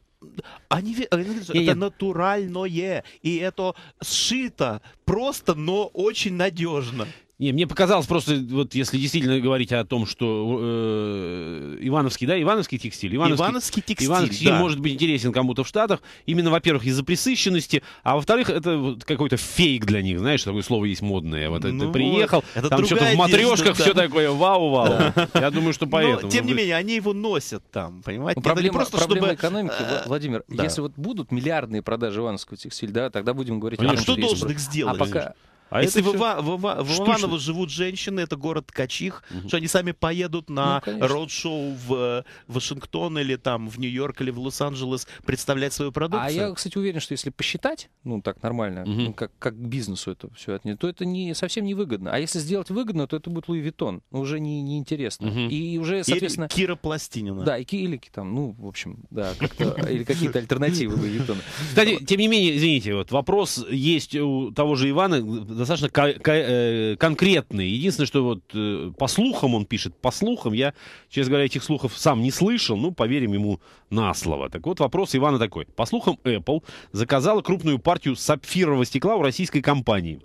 А, они, это натуральное, и это сшито просто, но очень надежно. Не, мне показалось просто, вот если действительно говорить о том, что э, Ивановский, да, Ивановский текстиль. Ивановский, Ивановский текстиль, Ивановский да. может быть интересен кому-то в Штатах, именно, во-первых, из-за пресыщенности, а во-вторых, это вот какой-то фейк для них, знаешь, такое слово есть модное. Вот ну, это приехал, это там что-то в матрешках, все такое вау-вау. *laughs* Я думаю, что поэтому. Но, тем не ну, менее, они его носят там, понимаете? Ну, проблема, просто, проблема чтобы... экономики, э, Владимир, да. если вот будут миллиардные продажи Ивановского текстиля, да, тогда будем говорить А что, должен их сделать? А пока, а Если в, Ива... в, Ива... в Иваново живут женщины, это город Качих, угу. что они сами поедут ну, на ну, роуд-шоу в э, Вашингтон или там в Нью-Йорк или в Лос-Анджелес представлять свою продукцию. А я, кстати, уверен, что если посчитать, ну так нормально, угу. ну, как, как бизнесу это все отнять, то это не, совсем не выгодно. А если сделать выгодно, то это будет Луи Виттон. Ну, уже не, не интересно. Угу. И уже, соответственно... Или Кира Пластинина. Да, и или там, ну, в общем, да, как-то, или какие-то альтернативы Луи Виттона. Кстати, тем не менее, извините, вот вопрос есть у того же Ивана, достаточно э, конкретный. Единственное, что вот э, по слухам он пишет, по слухам, я, честно говоря, этих слухов сам не слышал, ну, поверим ему на слово. Так вот, вопрос Ивана такой. По слухам, Apple заказала крупную партию сапфирового стекла у российской компании.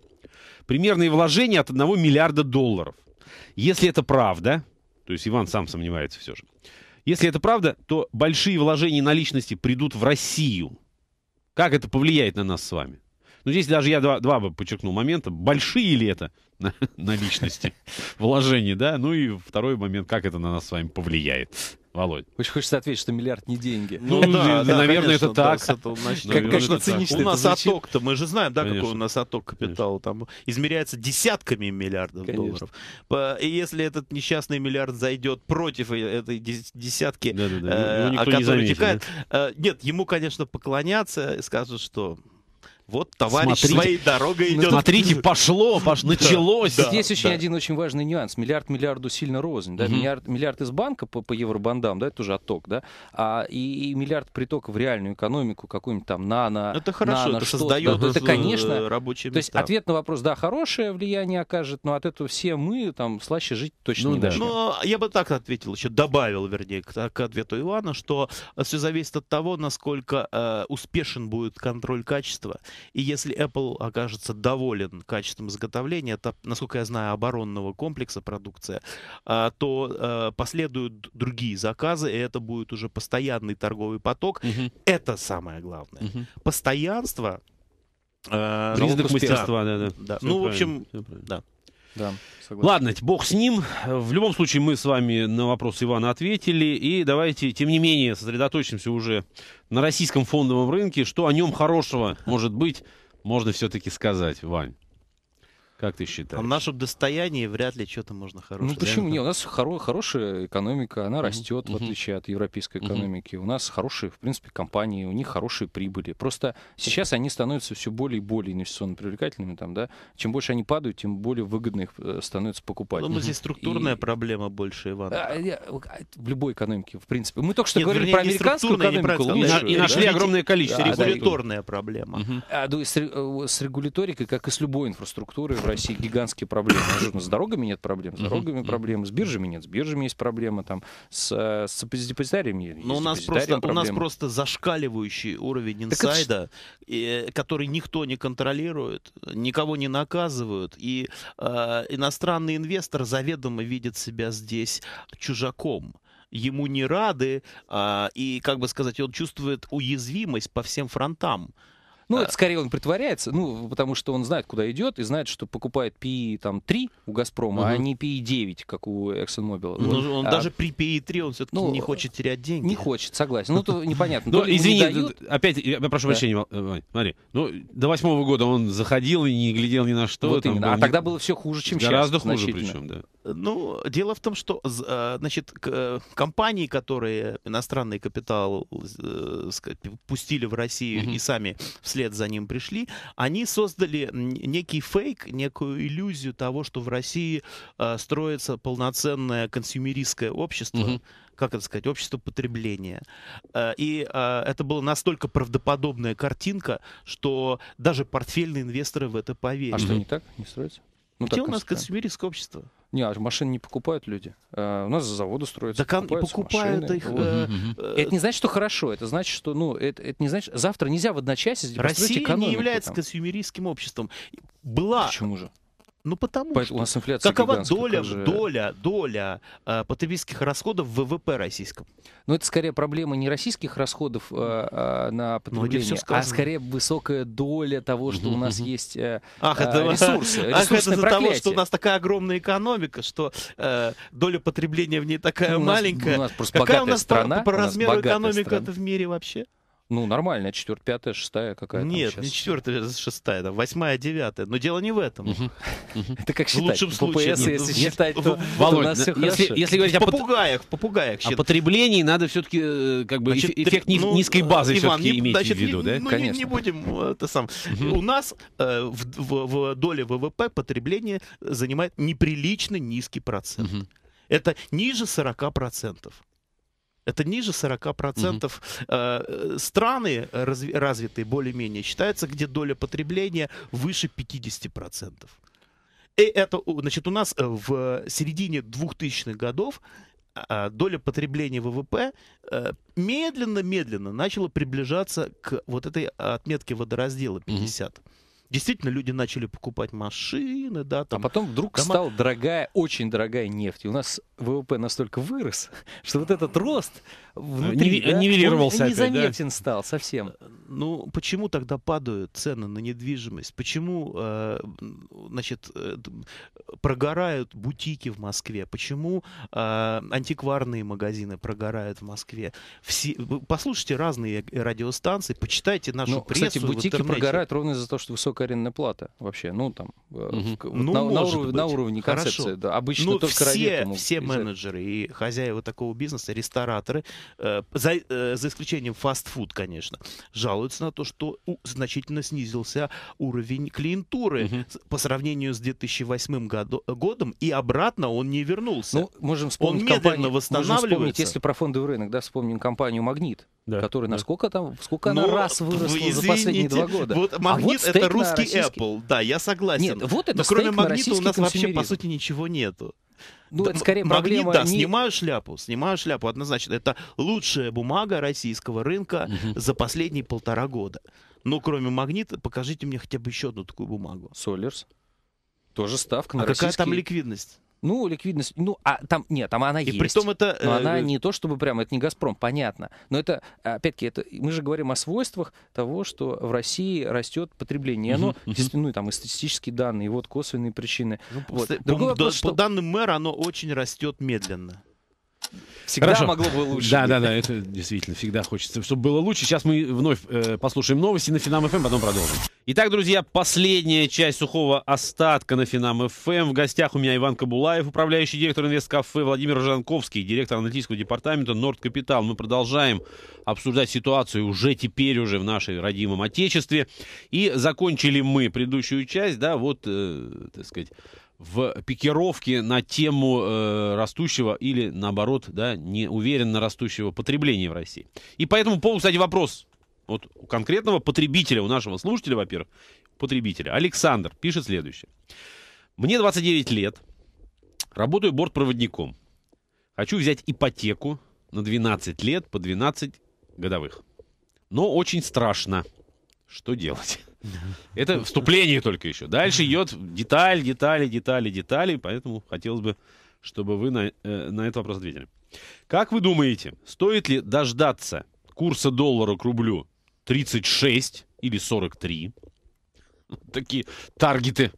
Примерные вложения от 1 миллиарда долларов. Если это правда, то есть Иван сам сомневается все же, если это правда, то большие вложения наличности придут в Россию. Как это повлияет на нас с вами? Ну, здесь даже я два, два бы подчеркнул момента. Большие ли это *laughs* наличности *laughs* вложения, да? Ну и второй момент, как это на нас с вами повлияет. Володь. Очень хочется ответить, что миллиард не деньги. Ну, ну *laughs* да, да, наверное, конечно, это так. Да, значит, как, конечно, цинично У нас отток-то, мы же знаем, да, конечно. какой у нас отток капитала. Там измеряется десятками миллиардов конечно. долларов. И если этот несчастный миллиард зайдет против э, этой десятки, да, да, да. Э, о которой не заметит, текает, да? э, нет, ему, конечно, поклонятся и скажут, что вот товарищ смотрите, своей дорогой идет. Смотрите, пошло, пошло началось. Да, Здесь да, очень да. один очень важный нюанс. Миллиард миллиарду сильно рознь. Да? Угу. Миллиард, миллиард из банка по, по евробандам, да, это уже отток, да, а, и, и миллиард притока в реальную экономику, какую-нибудь там нано. Это хорошо, нано, это что, создает да, это, э, конечно, рабочие места. То есть ответ на вопрос, да, хорошее влияние окажет, но от этого все мы там слаще жить точно ну, не да. начнем. Ну, я бы так ответил, еще добавил, вернее, к, к ответу Ивана, что э, все зависит от того, насколько э, успешен будет контроль качества. И если Apple окажется доволен качеством изготовления, это, насколько я знаю, оборонного комплекса продукция, а, то э, последуют другие заказы, и это будет уже постоянный торговый поток. Угу. Это самое главное. Угу. Постоянство. Признак э, мастерства, а, да, да. да. Ну, в общем, да. Да, согласен. Ладно, бог с ним. В любом случае, мы с вами на вопрос Ивана ответили. И давайте, тем не менее, сосредоточимся уже на российском фондовом рынке. Что о нем хорошего, может быть, можно все-таки сказать, Вань? Как ты считаешь? А в нашем достоянии вряд ли что-то можно хорошее. Ну почему? Нет, у нас хоро- хорошая экономика, она растет, mm-hmm. в отличие от европейской экономики. Mm-hmm. У нас хорошие, в принципе, компании, у них хорошие прибыли. Просто сейчас они становятся все более и более инвестиционно привлекательными. Там, да? Чем больше они падают, тем более выгодно их э, становится покупать. Ну, здесь структурная и... проблема больше, Иван. А, я, а, в любой экономике, в принципе. Мы только что Нет, говорили вернее, про американскую экономику. Лучше, и, и нашли да? огромное количество. А, регуляторная да, проблема. Угу. А, с, э, с регуляторикой, как и с любой инфраструктурой, России гигантские проблемы. Ну, с дорогами нет проблем, с дорогами проблемы, с биржами нет, с биржами есть проблемы, там, с, с депозитариями есть Но у нас, просто, у нас просто зашкаливающий уровень инсайда, это... который никто не контролирует, никого не наказывают, и э, иностранный инвестор заведомо видит себя здесь чужаком ему не рады, а, и, как бы сказать, он чувствует уязвимость по всем фронтам. Ну, а... это скорее он притворяется, ну, потому что он знает, куда идет, и знает, что покупает PE там 3 у Газпрома, угу. а не PE 9, как у ExxonMobil. Ну, он а... даже при PE 3 он все-таки ну, не хочет терять деньги. Не хочет, согласен. Ну, то *laughs* непонятно. Ну, извини, опять, я прошу прощения, э, смотри, ну, до восьмого года он заходил и не глядел ни на что. Вот именно. А тогда было все хуже, чем сейчас. Гораздо хуже причем, да. Ну, дело в том, что, э, значит, э, компании, которые иностранный капитал пустили в Россию и сами вслед вслед за ним пришли, они создали некий фейк, некую иллюзию того, что в России э, строится полноценное консюмеристское общество, угу. как это сказать, общество потребления. Э, и э, это была настолько правдоподобная картинка, что даже портфельные инвесторы в это поверили. А что не так? Не строится? Ну, Где у нас консумеристское общество? Не, а машины не покупают люди. Э, у нас заводы строятся. Так покупают, покупают их. Э, э, это не значит, что хорошо. Это значит, что ну это, это не значит. Завтра нельзя в одночасье Россия не является там. консюмеристским обществом. Была. Почему же? Ну потому Поэтому что. У нас инфляция Какова доля, же... доля, доля э, потребительских расходов в ВВП российском? Ну это скорее проблема не российских расходов э, э, на ну, потребление, ну, а скорее высокая доля того, что у нас есть э, ах, это, ресурсы. Ах, это из-за того, что у нас такая огромная экономика, что э, доля потребления в ней такая маленькая. У нас, у нас просто Какая у нас страна, по, по размеру экономика в мире вообще? Ну, нормально, четвертая, пятая, шестая какая-то. Нет, сейчас... не четвертая, а шестая, да, восьмая, девятая. Но дело не в этом. Это как считать? В лучшем случае. если считать, то у ну, нас все Если говорить о попугаях, попугаях. О потреблении надо все-таки э, как бы эффект ну, низкой базы все-таки иметь в виду, да? Ну, Конечно. Не будем э, это сам. У нас э, в доле ВВП потребление занимает неприлично низкий процент. Это ниже 40% это ниже 40%. Угу. Э, страны разви, развитые более-менее считаются, где доля потребления выше 50%. И это, значит, у нас э, в середине 2000-х годов а, доля потребления ВВП э, медленно-медленно начала приближаться к вот этой отметке водораздела 50. Угу действительно люди начали покупать машины, да, а там. А потом вдруг дома... стала дорогая, очень дорогая нефть. И у нас ВВП настолько вырос, *laughs* что вот этот рост внутри, да, нивелировался он незаметен да? стал совсем. Э, ну, почему тогда падают цены на недвижимость? Почему, э, значит, э, прогорают бутики в Москве? Почему антикварные магазины прогорают в Москве? Все, послушайте разные радиостанции, почитайте нашу Но, ну, прессу. Кстати, бутики прогорают ровно из-за того, что высокая покоренная плата вообще, ну там угу. ну, на, на, уров, на уровне концепции, Хорошо. да, обычно ну, только все, Все менеджеры и хозяева такого бизнеса, рестораторы, э, за, э, за исключением фастфуд, конечно, жалуются на то, что у, значительно снизился уровень клиентуры угу. по сравнению с 2008 году, годом, и обратно он не вернулся. Ну, можем вспомнить он медленно компанию, восстанавливается. Можем вспомнить, если про фондовый рынок, да, вспомним компанию «Магнит», да, которая да. насколько там, сколько Но, она раз выросла за последние два года. Вот а магнит а вот это русский российский... Apple, да, я согласен. Нет, вот это Но кроме магнита у нас вообще по сути ничего нету. Ну, да, это скорее магнит, проблема. Да, не... снимаю шляпу, снимаю шляпу однозначно. Это лучшая бумага российского рынка угу. за последние полтора года. Ну, кроме магнита, покажите мне хотя бы еще одну такую бумагу. Солерс. Тоже ставка а на а российский... какая там ликвидность? Ну, ликвидность, ну, а там, нет, там она и есть. притом это... Но она э, не то, чтобы прямо это не «Газпром», понятно. Но это, опять-таки, это, мы же говорим о свойствах того, что в России растет потребление. Оно, угу, ну, и там и статистические данные, и вот косвенные причины. Ну, вот. По, вопрос, по, что... по данным мэра, оно очень растет медленно. Всегда Хорошо. могло бы лучше. Да, да, да, это действительно всегда хочется, чтобы было лучше. Сейчас мы вновь э, послушаем новости на Финам ФМ, эм, потом продолжим. Итак, друзья, последняя часть сухого остатка на Финам ФМ. Эм. В гостях у меня Иван Кабулаев, управляющий директор инвесткафе, Владимир Жанковский, директор аналитического департамента Норд Капитал. Мы продолжаем обсуждать ситуацию уже теперь уже в нашей родимом отечестве. И закончили мы предыдущую часть, да, вот, э, так сказать, в пикировке на тему э, растущего или, наоборот, да, неуверенно растущего потребления в России. И по этому поводу, кстати, вопрос вот у конкретного потребителя, у нашего слушателя, во-первых, потребителя. Александр пишет следующее. Мне 29 лет, работаю бортпроводником. Хочу взять ипотеку на 12 лет по 12 годовых. Но очень страшно. Что делать? *laughs* Это вступление только еще. Дальше идет деталь, детали, детали, детали. Поэтому хотелось бы, чтобы вы на, э, на этот вопрос ответили. Как вы думаете, стоит ли дождаться курса доллара к рублю 36 или 43? *laughs* Такие таргеты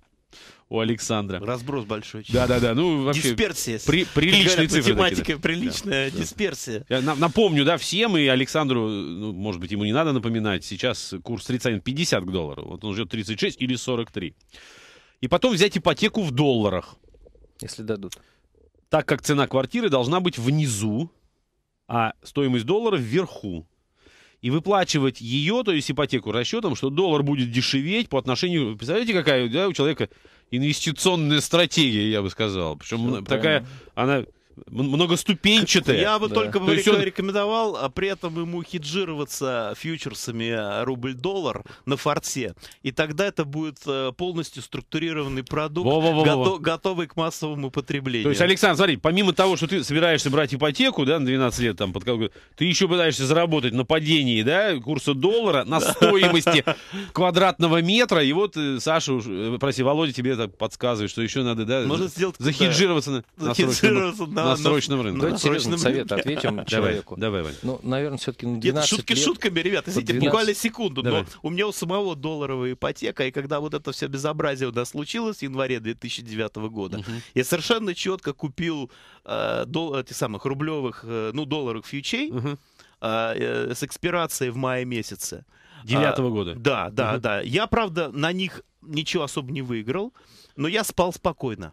у Александра. Разброс большой. Да, да, да. Ну, вообще, дисперсия. При, приличные цифры. Математика, такие, да. приличная да, дисперсия. Да. Я напомню, да, всем и Александру, ну, может быть, ему не надо напоминать, сейчас курс отрицания 50 к доллару. Вот он ждет 36 или 43. И потом взять ипотеку в долларах. Если дадут. Так как цена квартиры должна быть внизу, а стоимость доллара вверху и выплачивать ее, то есть ипотеку, расчетом, что доллар будет дешеветь по отношению... Представляете, какая да, у человека инвестиционная стратегия, я бы сказал. Причем такая, она многоступенчатая. Я бы да. только То он... рекомендовал а при этом ему хеджироваться фьючерсами а, рубль-доллар на форте. И тогда это будет э, полностью структурированный продукт, во -во -во -во. Готов, готовый к массовому потреблению. То есть, Александр, смотри, помимо того, что ты собираешься брать ипотеку, да, на 12 лет там под ты еще пытаешься заработать на падении, да, курса доллара, на стоимости квадратного метра. И вот э, Саша, э, проси, Володя тебе так подсказывает, что еще надо, да, Можно сделать захеджироваться на, на на, на срочном рынке. На срочном совет ответим человеку. Давай, Валь. Ну, наверное, все-таки на 12 Шутки ну, шутками, ребят, извините, буквально секунду. Но у меня у самого долларовая ипотека, и когда вот это все безобразие у нас случилось в январе 2009 года, я совершенно четко купил э, этих самых рублевых, э, ну, долларовых фьючей э, с экспирацией в мае месяце. Девятого а, года. Да, да, угу. да. Я, правда, на них ничего особо не выиграл, но я спал спокойно.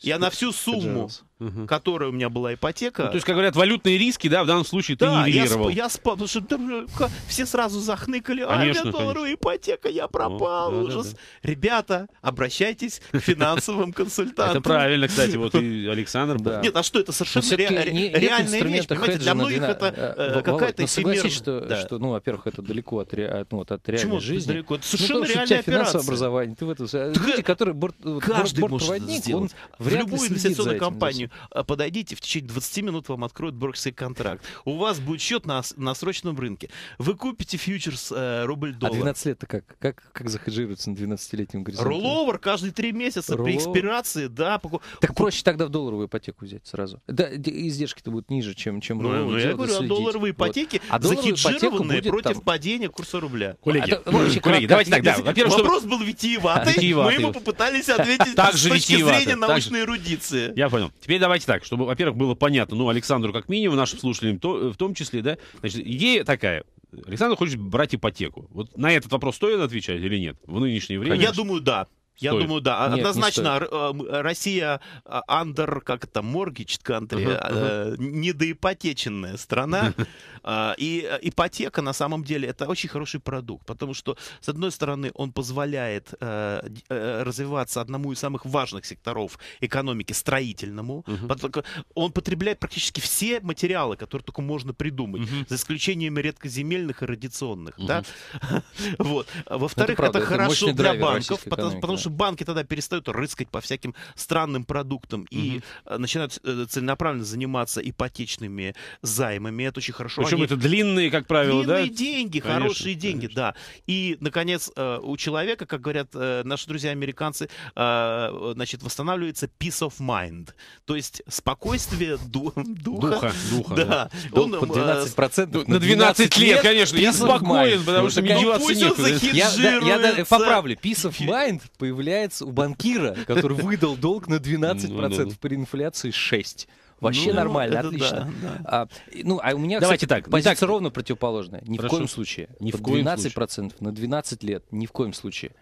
Я на всю сумму, угу. которой у меня была ипотека. Ну, то есть, как говорят, валютные риски, да, в данном случае да, ты нивелировал. я, сп, спал, потому что там, все сразу захныкали, «А, конечно, а у меня ипотека, я пропал, О, да, ужас. Да, да. Ребята, обращайтесь к финансовым *laughs* консультантам. Это правильно, кстати, вот и *laughs* Александр. Да. Нет, а что, это совершенно ре- не, реальная вещь, понимаете, для многих это э, э, какая-то ну, эфемерная. что, что, ну, во-первых, это далеко от, ре... ну, от реальной Почему жизни. далеко? Это ну, совершенно ну, реальная операция. образование, ты в этом... Люди, э, которые борт, каждый борт, может проводник, он вряд в любую инвестиционную компанию. А, подойдите, в течение 20 минут вам откроют брокерский контракт. У вас будет счет на, на срочном рынке. Вы купите фьючерс э, рубль-доллар. А 12 лет-то как? Как, как захеджируется на 12-летнем горизонте? Ролловер каждые 3 месяца Ролловер. при экспирации, да. Поку... Так проще тогда в долларовую ипотеку взять сразу. Да, издержки-то будут ниже, чем, чем ну, ролловую. Я говорю следить. о долларовой ипотеке, вот. а захеджированные против там... падения курса рубля. Коллеги, а, вообще, ну, коллеги давайте так, да. вопрос чтобы... был витиеватый, мы ему попытались *laughs* ответить с точки зрения научной эрудиции. Я понял. Теперь Теперь давайте так, чтобы, во-первых, было понятно, ну, Александру как минимум, нашим слушателям то, э, в том числе, да, значит, идея такая. Александр хочет брать ипотеку. Вот на этот вопрос стоит отвечать или нет в нынешнее время? Я думаю, да. Я стоит. думаю, да. А Нет, Однозначно Россия а, андер, как это, mortgage country, uh-huh, uh-huh. недоипотеченная страна. *laughs* А, и э, ипотека, на самом деле, это очень хороший продукт, потому что, с одной стороны, он позволяет э, э, развиваться одному из самых важных секторов экономики, строительному. Uh-huh. Он потребляет практически все материалы, которые только можно придумать, uh-huh. за исключением редкоземельных и радиационных. Uh-huh. Да? *laughs* вот. Во-вторых, это, это хорошо для банков, потому, потому что что банки тогда перестают рыскать по всяким странным продуктам и э, начинают э, целенаправленно заниматься ипотечными займами. Это очень хорошо. Причем Они... это длинные, как правило, длинные да? деньги, конечно, хорошие деньги, да. И, наконец, э, у человека, как говорят наши друзья-американцы, значит, восстанавливается peace of mind. То есть спокойствие *laughs* духа. Духа, да. Он, 12% ну, на 12, лет, лет, конечно. Я спокоен, потому что меня деваться некуда. Я, да, я да, поправлю. Peace of mind, по появляется у банкира, который выдал долг на 12% ну, ну, ну. при инфляции 6%. Вообще ну, нормально, отлично. Да, да. А, ну, а у меня, Давайте кстати, так, позиция так. ровно противоположная. Ни Прошу. в коем случае. Ни в коем 12% случае. на 12 лет. Ни в коем случае.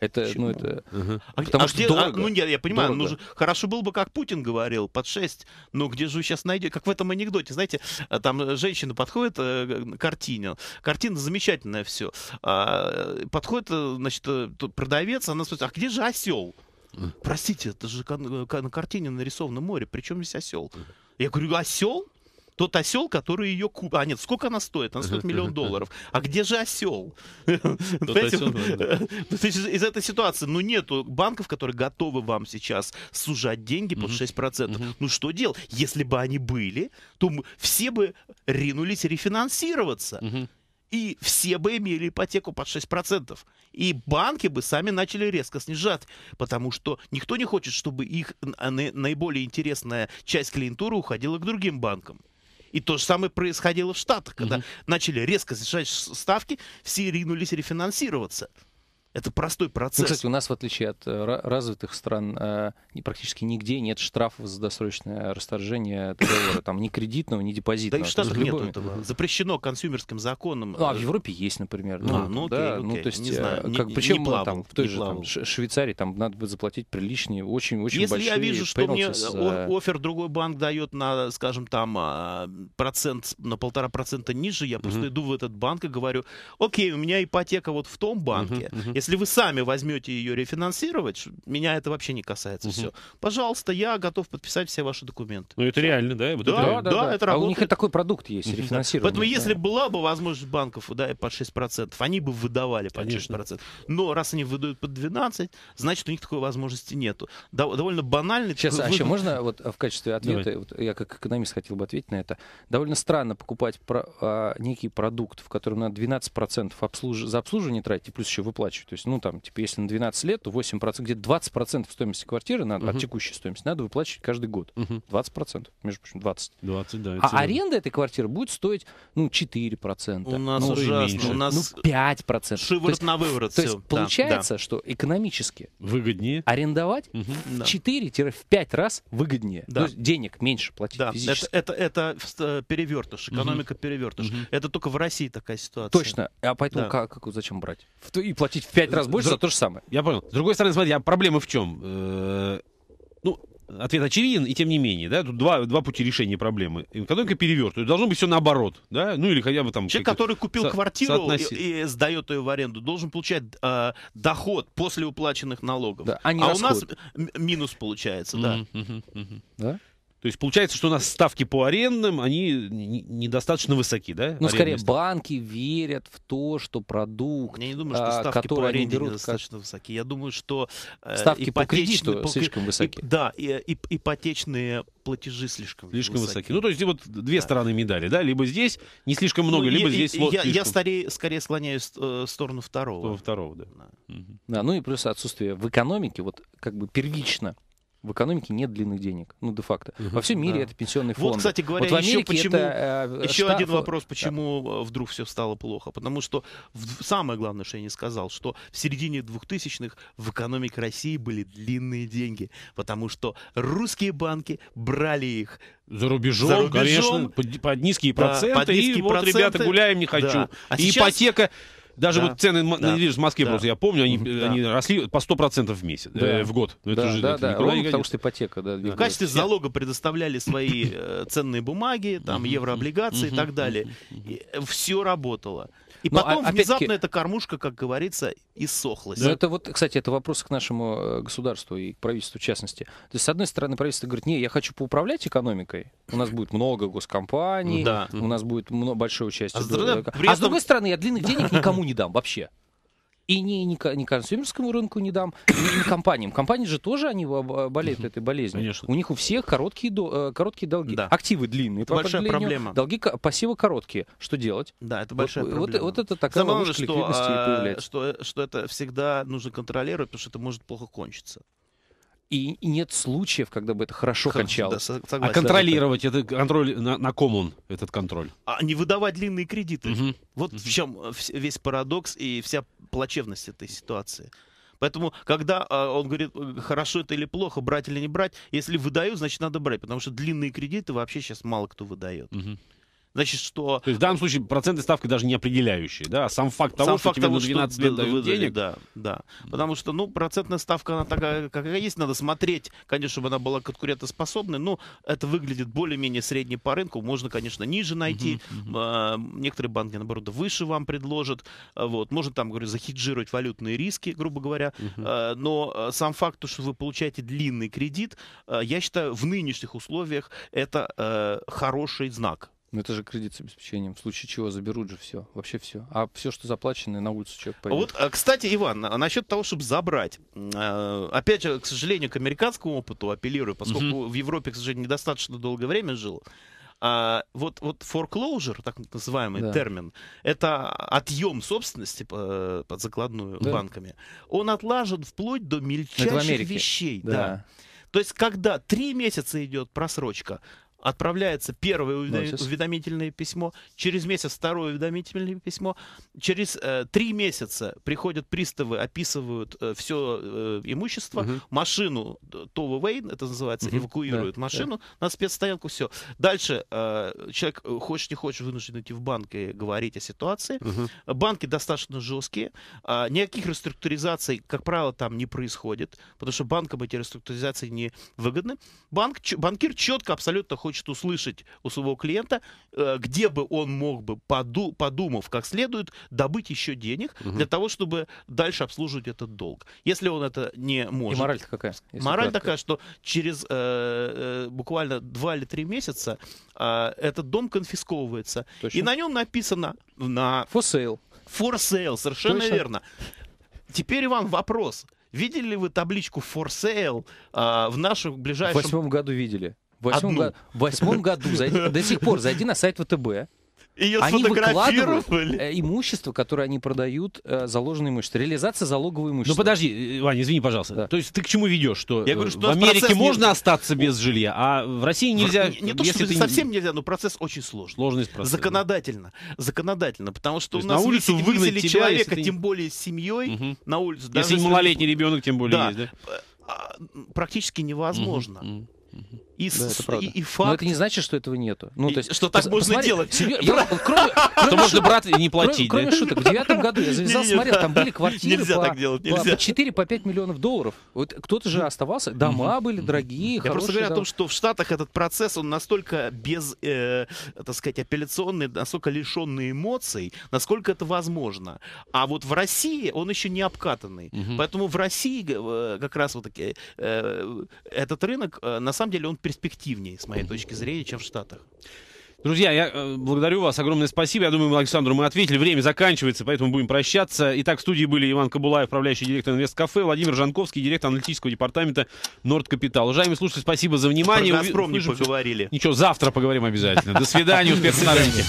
Это, ну, это... Угу. А, Потому а что где, дорого. А, ну, нет, я понимаю, дорого. нужно, хорошо было бы, как Путин говорил, под 6, но где же вы сейчас найдете? Как в этом анекдоте, знаете, э, там э, женщина подходит э, к картине, картина замечательная все, а, подходит, значит, продавец, она спрашивает, а где же осел? Простите, это же на картине нарисовано море, причем здесь осел? Я говорю, осел? тот осел, который ее купит. А нет, сколько она стоит? Она стоит миллион *laughs* долларов. А где же осел? *laughs* *laughs* Из этой ситуации, ну нету банков, которые готовы вам сейчас сужать деньги под 6%. Ну что делать? Если бы они были, то все бы ринулись рефинансироваться и все бы имели ипотеку под 6%. И банки бы сами начали резко снижать, потому что никто не хочет, чтобы их а, наиболее интересная часть клиентуры уходила к другим банкам. И то же самое происходило в Штатах, когда угу. начали резко снижать ставки, все ринулись рефинансироваться. Это простой процесс. Ну, кстати, у нас, в отличие от э, развитых стран, э, практически нигде нет штрафов за досрочное расторжение договора. Там ни кредитного, ни депозитного. Да и в Штатах нет этого. Запрещено консюмерским законом. Ну, а в э, Европе есть, например. а, ну, окей, да, ну ну, окей. ну то есть, не знаю, как, не, причем не плавал, там, в той же там, Швейцарии там надо бы заплатить приличные, очень, очень большие. Если я вижу, что мне с... офер другой банк дает на, скажем, там а, процент, на полтора процента ниже, я просто mm-hmm. иду в этот банк и говорю, окей, у меня ипотека вот в том банке. Mm-hmm. Если вы сами возьмете ее рефинансировать, меня это вообще не касается. Угу. Все. Пожалуйста, я готов подписать все ваши документы. Ну, это реально, да? Вот да, это реально. да, да, да, это а у них и такой продукт есть, рефинансирование. Поэтому, да. если была бы возможность банков да, под 6%, они бы выдавали под Конечно. 6%. Но раз они выдают под 12, значит, у них такой возможности нету. Довольно банальный... Сейчас, такой... а еще можно вот э, в качестве ответа, вот я как экономист хотел бы ответить на это. Довольно странно покупать про, а, некий продукт, в котором на 12% обслуж... за обслуживание тратить, плюс еще выплачивать то есть, ну, там, типа, если на 12 лет, то 8%, где-то 20% стоимости квартиры надо, угу. от текущей стоимости надо выплачивать каждый год. Угу. 20%, между прочим, 20. 20, да. А это... аренда этой квартиры будет стоить, ну, 4%. У нас ну, ужасно. Меньше. У нас ну, 5%. Шиворот есть, на выворот. То есть, получается, да. что экономически выгоднее арендовать угу. в да. 4-5 раз выгоднее. Да. То есть, денег меньше платить да. физически. Это, это, это э, перевертыш, экономика угу. перевертыш. Угу. Это только в России такая ситуация. Точно. А поэтому да. как, зачем брать? И платить в 5 пять раз больше за то же самое. Я понял. С другой стороны, смотри, а проблема в чем? Э, ну, ответ очевиден, и тем не менее, да, тут два, два пути решения проблемы. Экономика перевернута, должно быть все наоборот, да, ну или хотя бы там... Человек, который купил со- квартиру и, и сдает ее в аренду, должен получать э, доход после уплаченных налогов. Да, а а у нас минус получается, mm-hmm, да. Mm-hmm, mm-hmm. да? То есть получается, что у нас ставки по арендным они недостаточно высоки, да? Ну, скорее, ставки. банки верят в то, что продукт, Я не думаю, что а, ставки а, по аренде берут, недостаточно как... высоки. Я думаю, что... Э, ставки по кредиту по... слишком высоки. И, да, и, и, ипотечные платежи слишком Слишком высоки. высоки. Ну, то есть вот две да. стороны медали, да? Либо здесь не слишком ну, много, ну, либо я, здесь... Я, слишком... я скорее, скорее склоняюсь э, в сторону второго. второго, да. Да. Угу. да. Ну и плюс отсутствие в экономике, вот как бы первично в экономике нет длинных денег. Ну, де-факто. Угу, во всем мире да. это пенсионный фонд. Вот, кстати говоря, вот еще, почему, это, э, еще штат... один вопрос, почему да. Э, вдруг все стало плохо. Потому что в... самое главное, что я не сказал, что в середине 2000-х в экономике России были длинные деньги. Потому что русские банки брали их за рубежом, за рубежом конечно, под, под низкие да, проценты. Под низкие и проценты, вот, ребята, гуляем не хочу. Да. А и сейчас... ипотека даже да. вот цены да. на недвижимость в Москве да. просто, я помню, они, да. они росли по 100% в месяц, э, да. э, в год. Но ну, это да, уже, да, это да. Ровно потому что ипотека. Да, ну, в качестве да. залога предоставляли свои э, ценные бумаги, там еврооблигации и так далее. Э, Все работало. И Но, потом внезапно эта кормушка, как говорится, иссохлась. Да. Это вот, кстати, это вопрос к нашему э, государству и к правительству в частности. То есть, с одной стороны, правительство говорит, не, я хочу поуправлять экономикой, у нас будет много госкомпаний, да. у нас будет много, большое участие. А, до... а с другой стороны, я длинных денег никому не дам вообще. И ни, ни, ни консюмерскому рынку не дам, ни, ни компаниям. Компании же тоже они болеют этой болезнью. Конечно. У них у всех короткие, до, э, короткие долги. Да. Активы длинные. Это большая проблема. Долги пассивы короткие. Что делать? Да, это большая вот, проблема. Вот, вот это такая Забавно, ловушка что, ликвидности а, Что, э, что это всегда нужно контролировать, потому что это может плохо кончиться и, и нет случаев, когда бы это хорошо кончалось. Да, согласен, а контролировать это... этот контроль на, на ком он этот контроль? А не выдавать длинные кредиты. Угу. Вот угу. в чем э, весь парадокс и вся плачевность этой ситуации. Поэтому, когда э, он говорит, э, хорошо это или плохо, брать или не брать, если выдают, значит надо брать, потому что длинные кредиты вообще сейчас мало кто выдает. Угу значит, что... То есть в данном случае процентные ставки даже не определяющие, да? А сам факт того, сам что факт тебе того, на 12 лет дают выдали, денег. Да, да. Потому что, ну, процентная ставка, она такая, какая есть, надо смотреть, конечно, чтобы она была конкурентоспособной, но это выглядит более-менее средне по рынку, можно, конечно, ниже найти, uh-huh, uh-huh. некоторые банки, наоборот, выше вам предложат, а, вот, можно там, говорю, захеджировать валютные риски, грубо говоря, uh-huh. но сам факт, что вы получаете длинный кредит, я считаю, в нынешних условиях это э, хороший знак, ну это же кредит с обеспечением. В случае чего заберут же все. Вообще все. А все, что заплачено, на улицу человек а пойдет. Вот, а, кстати, Иван, а насчет того, чтобы забрать. Опять же, к сожалению, к американскому опыту апеллирую, поскольку угу. в Европе, к сожалению, недостаточно долгое время жил. А, вот, вот foreclosure, так называемый да. термин, это отъем собственности по, под закладную да. банками. Он отлажен вплоть до мельчайших вещей. Да. Да. То есть, когда три месяца идет просрочка, отправляется первое уведомительное письмо, через месяц второе уведомительное письмо, через э, три месяца приходят приставы, описывают э, все э, имущество, угу. машину э, Това Вейн, это называется, угу. эвакуируют да, машину да. на спецстоянку, все. Дальше э, человек, э, хочешь не хочешь, вынужден идти в банк и говорить о ситуации. Угу. Банки достаточно жесткие, э, никаких реструктуризаций, как правило, там не происходит, потому что банкам эти реструктуризации не выгодны. Банк, ч, банкир четко абсолютно хочет хочет услышать у своего клиента, э, где бы он мог бы, подумав как следует, добыть еще денег угу. для того, чтобы дальше обслуживать этот долг. Если он это не может. И мораль какая? Мораль такая, что через э, э буквально 2 или 3 месяца э, этот дом конфисковывается. Точно. И на нем написано на... For sale. For sale, совершенно Точно. верно. Теперь, Иван, вопрос. Видели ли вы табличку for sale э, в нашем ближайшем... В восьмом году видели. В восьмом, го... восьмом году зайди, до сих пор зайди на сайт ВТБ. Ее они выкладывают э, имущество, которое они продают, э, заложенное имущество. Реализация залогового имущества. Ну подожди, э, Ваня, извини, пожалуйста. Да. То есть ты к чему ведешь? Что Я говорю, что в Америке можно не... остаться без жилья, а в России нельзя? Не, не то, что ты... совсем нельзя, но процесс очень сложный. Сложность процесса. Законодательно. Да. Законодательно. Потому что то у нас на улицу если выгнали человека, если тем более с семьей, угу. на улицу. Если даже малолетний ребенок, тем более да, есть, да? А, практически невозможно. Угу. Угу и, да, с, и, и факт. Но это не значит, что этого нету. Ну, то есть, что так пос, можно посмотри, делать. *laughs* Ну, кроме, можно брать не платить. Кроме, шуток, в девятом году я завязал, смотрел, там были квартиры нельзя по, так делать, нельзя. по 4 по 5 миллионов долларов. Вот кто-то же оставался, дома были дорогие, Я просто говорю о том, что в Штатах этот процесс, он настолько без, э, так сказать, апелляционный, настолько лишенный эмоций, насколько это возможно. А вот в России он еще не обкатанный. Поэтому в России э, как раз вот таки, э, этот рынок, на самом деле, он перспективнее, с моей точки зрения, чем в Штатах. Друзья, я э, благодарю вас, огромное спасибо. Я думаю, Александру мы ответили. Время заканчивается, поэтому будем прощаться. Итак, в студии были Иван Кабулаев, управляющий директор кафе, Владимир Жанковский, директор аналитического департамента Норд Капитал. Уважаемые слушатели, спасибо за внимание. Про Газпром Уви... не поговорили. Ничего, завтра поговорим обязательно. До свидания, успехов на рынке.